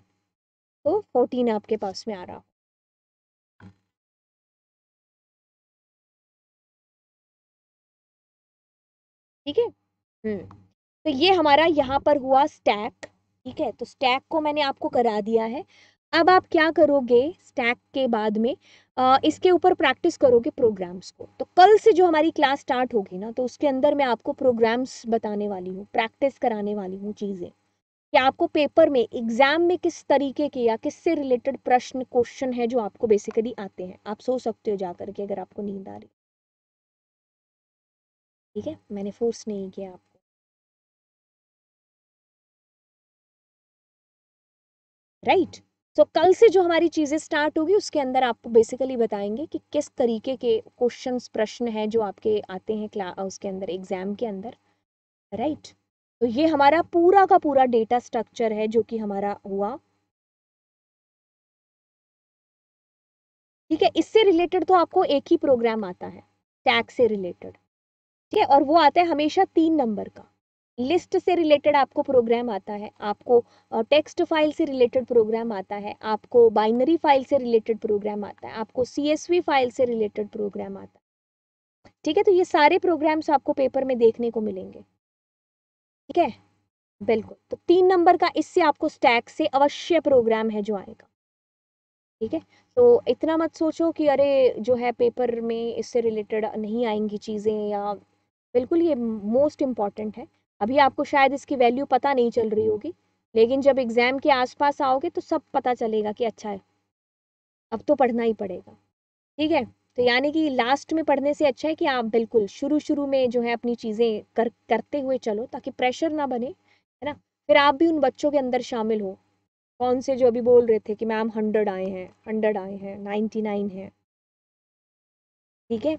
तो फोर्टीन आपके पास में आ रहा ठीक है हम्म, तो ये हमारा यहाँ पर हुआ स्टैक ठीक है तो स्टैक को मैंने आपको करा दिया है अब आप क्या करोगे स्टैक के बाद में आ, इसके ऊपर प्रैक्टिस करोगे प्रोग्राम्स को तो कल से जो हमारी क्लास स्टार्ट होगी ना तो उसके अंदर मैं आपको प्रोग्राम्स बताने वाली हूँ प्रैक्टिस कराने वाली हूँ चीज़ें कि आपको पेपर में एग्जाम में किस तरीके के या किससे रिलेटेड प्रश्न क्वेश्चन है जो आपको बेसिकली आते हैं आप सो सकते हो जा करके अगर आपको नींद आ रही ठीक है मैंने फोर्स नहीं किया आपको राइट right? सो so, कल से जो हमारी चीज़ें स्टार्ट होगी उसके अंदर आपको बेसिकली बताएंगे कि किस तरीके के क्वेश्चंस प्रश्न हैं जो आपके आते हैं क्ला उसके अंदर एग्ज़ाम के अंदर राइट right? तो ये हमारा पूरा का पूरा डेटा स्ट्रक्चर है जो कि हमारा हुआ ठीक है इससे रिलेटेड तो आपको एक ही प्रोग्राम आता है टैक्स से रिलेटेड ठीक है और वो आता है हमेशा तीन नंबर का लिस्ट से रिलेटेड आपको प्रोग्राम आता है आपको टेक्स्ट फाइल से रिलेटेड प्रोग्राम आता है आपको बाइनरी फाइल से रिलेटेड प्रोग्राम आता है आपको सी फाइल से रिलेटेड प्रोग्राम आता है ठीक है तो ये सारे प्रोग्राम्स आपको पेपर में देखने को मिलेंगे ठीक है बिल्कुल तो तीन नंबर का इससे आपको स्टैक से अवश्य प्रोग्राम है जो आएगा ठीक है तो इतना मत सोचो कि अरे जो है पेपर में इससे रिलेटेड नहीं आएंगी चीज़ें या बिल्कुल ये मोस्ट इम्पॉर्टेंट है अभी आपको शायद इसकी वैल्यू पता नहीं चल रही होगी लेकिन जब एग्ज़ाम के आसपास आओगे तो सब पता चलेगा कि अच्छा है अब तो पढ़ना ही पड़ेगा ठीक है तो यानी कि लास्ट में पढ़ने से अच्छा है कि आप बिल्कुल शुरू शुरू में जो है अपनी चीज़ें कर करते हुए चलो ताकि प्रेशर ना बने है ना फिर आप भी उन बच्चों के अंदर शामिल हो कौन से जो अभी बोल रहे थे कि मैम हंड्रेड आए हैं हंड्रेड आए हैं नाइन्टी नाइन है ठीक है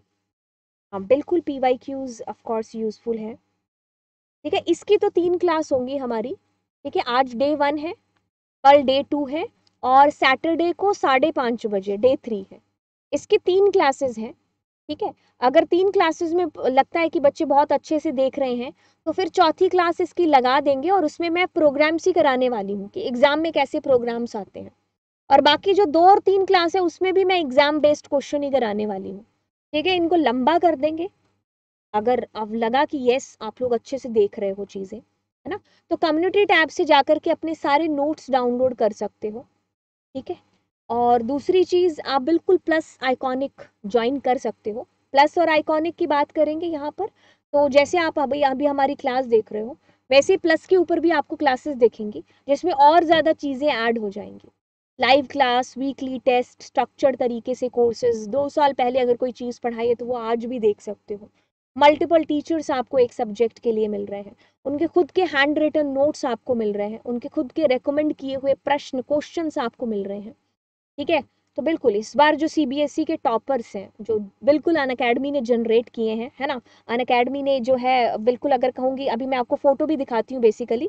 हाँ बिल्कुल P Y Qs of course useful है ठीक है इसकी तो तीन क्लास होंगी हमारी ठीक है आज डे वन है कल डे टू है और सैटरडे को साढ़े पाँच बजे डे थ्री है इसकी तीन क्लासेस हैं ठीक है अगर तीन क्लासेस में लगता है कि बच्चे बहुत अच्छे से देख रहे हैं तो फिर चौथी क्लास इसकी लगा देंगे और उसमें मैं प्रोग्राम्स ही कराने वाली हूँ कि एग्ज़ाम में कैसे प्रोग्राम्स आते हैं और बाकी जो दो और तीन क्लास है उसमें भी मैं एग्ज़ाम बेस्ड क्वेश्चन ही कराने वाली हूँ ठीक है इनको लंबा कर देंगे अगर अब लगा कि यस आप लोग अच्छे से देख रहे हो चीज़ें है ना तो कम्युनिटी टैब से जाकर के अपने सारे नोट्स डाउनलोड कर सकते हो ठीक है और दूसरी चीज़ आप बिल्कुल प्लस आइकॉनिक ज्वाइन कर सकते हो प्लस और आइकॉनिक की बात करेंगे यहाँ पर तो जैसे आप अभी अभी हमारी क्लास देख रहे हो वैसे प्लस के ऊपर भी आपको क्लासेस देखेंगी जिसमें और ज़्यादा चीज़ें ऐड हो जाएंगी live class weekly test structured तरीके से कोर्सेज दो साल पहले अगर कोई चीज़ पढ़ाई है तो वो आज भी देख सकते हो मल्टीपल टीचर्स आपको एक सब्जेक्ट के लिए मिल रहे हैं उनके खुद के हैंड रिटन नोट्स आपको मिल रहे हैं उनके खुद के रेकमेंड किए हुए प्रश्न क्वेश्चन आपको मिल रहे हैं ठीक है तो बिल्कुल इस बार जो सी e के टॉपर्स हैं जो बिल्कुल अन अकेडमी ने जनरेट किए हैं है ना अन अकेडमी ने जो है बिल्कुल अगर कहूँगी अभी मैं आपको फ़ोटो भी दिखाती हूँ बेसिकली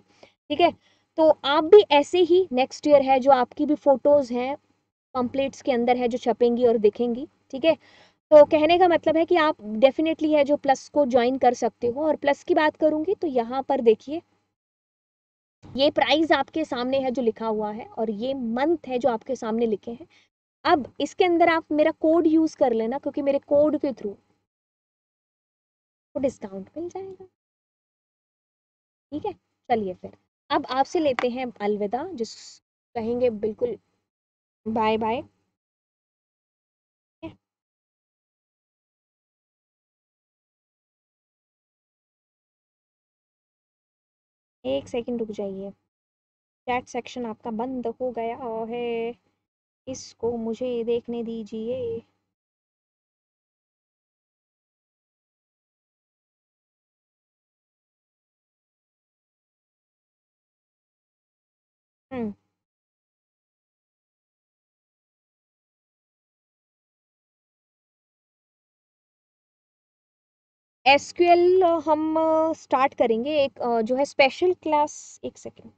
ठीक है तो आप भी ऐसे ही नेक्स्ट ईयर है जो आपकी भी फ़ोटोज़ हैं पम्पलेट्स के अंदर है जो छपेंगी और दिखेंगी ठीक है तो कहने का मतलब है कि आप डेफिनेटली है जो प्लस को ज्वाइन कर सकते हो और प्लस की बात करूँगी तो यहाँ पर देखिए ये प्राइस आपके सामने है जो लिखा हुआ है और ये मंथ है जो आपके सामने लिखे हैं अब इसके अंदर आप मेरा कोड यूज़ कर लेना क्योंकि मेरे कोड के थ्रू डिस्काउंट मिल जाएगा ठीक है चलिए फिर अब आपसे लेते हैं अलविदा जिस कहेंगे बिल्कुल बाय बाय एक सेकंड रुक जाइए चैट सेक्शन आपका बंद हो गया है इसको मुझे देखने दीजिए एस हम स्टार्ट करेंगे एक जो है स्पेशल क्लास एक सेकेंड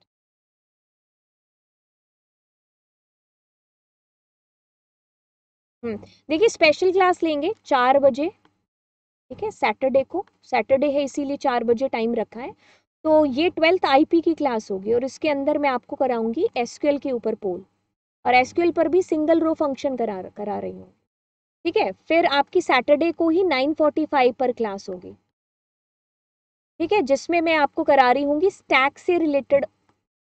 हम्म, देखिए स्पेशल क्लास लेंगे चार बजे ठीक है सैटरडे को सैटरडे है इसीलिए चार बजे टाइम रखा है तो ये ट्वेल्थ आईपी की क्लास होगी और इसके अंदर मैं आपको कराऊंगी एसक्यूएल के ऊपर पोल और एसक्यूएल पर भी सिंगल रो फंक्शन करा करा रही हूँ ठीक है फिर आपकी सैटरडे को ही 9:45 पर क्लास होगी ठीक है जिसमें मैं आपको करा रही हूँ स्टैक से रिलेटेड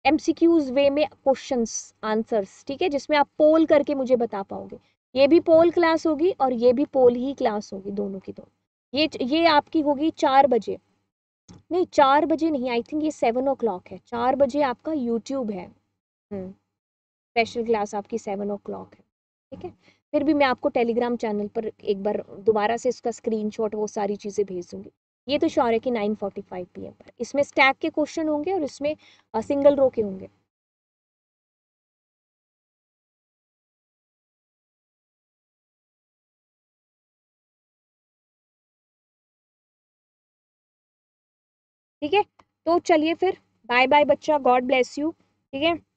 एमसीक्यूज वे में क्वेश्चंस आंसर्स ठीक है जिसमें आप पोल करके मुझे बता पाओगे ये भी पोल क्लास होगी और ये भी पोल ही क्लास होगी दोनों की दोनों ये ये आपकी होगी चार बजे नहीं चार बजे नहीं आई थिंक ये सेवन ओ क्लॉक है चार बजे आपका यूट्यूब है स्पेशल हम्म, क्लास आपकी सेवन ओ क्लॉक है ठीक है फिर भी मैं आपको टेलीग्राम चैनल पर एक बार दोबारा से इसका स्क्रीनशॉट वो सारी चीज़ें भेज दूँगी ये तो शौर्य की नाइन फोर्टी फाइव पी पर इसमें स्टैक के क्वेश्चन होंगे और इसमें सिंगल रो के होंगे ठीक है तो चलिए फिर बाय बाय बच्चा गॉड ब्लेस यू ठीक है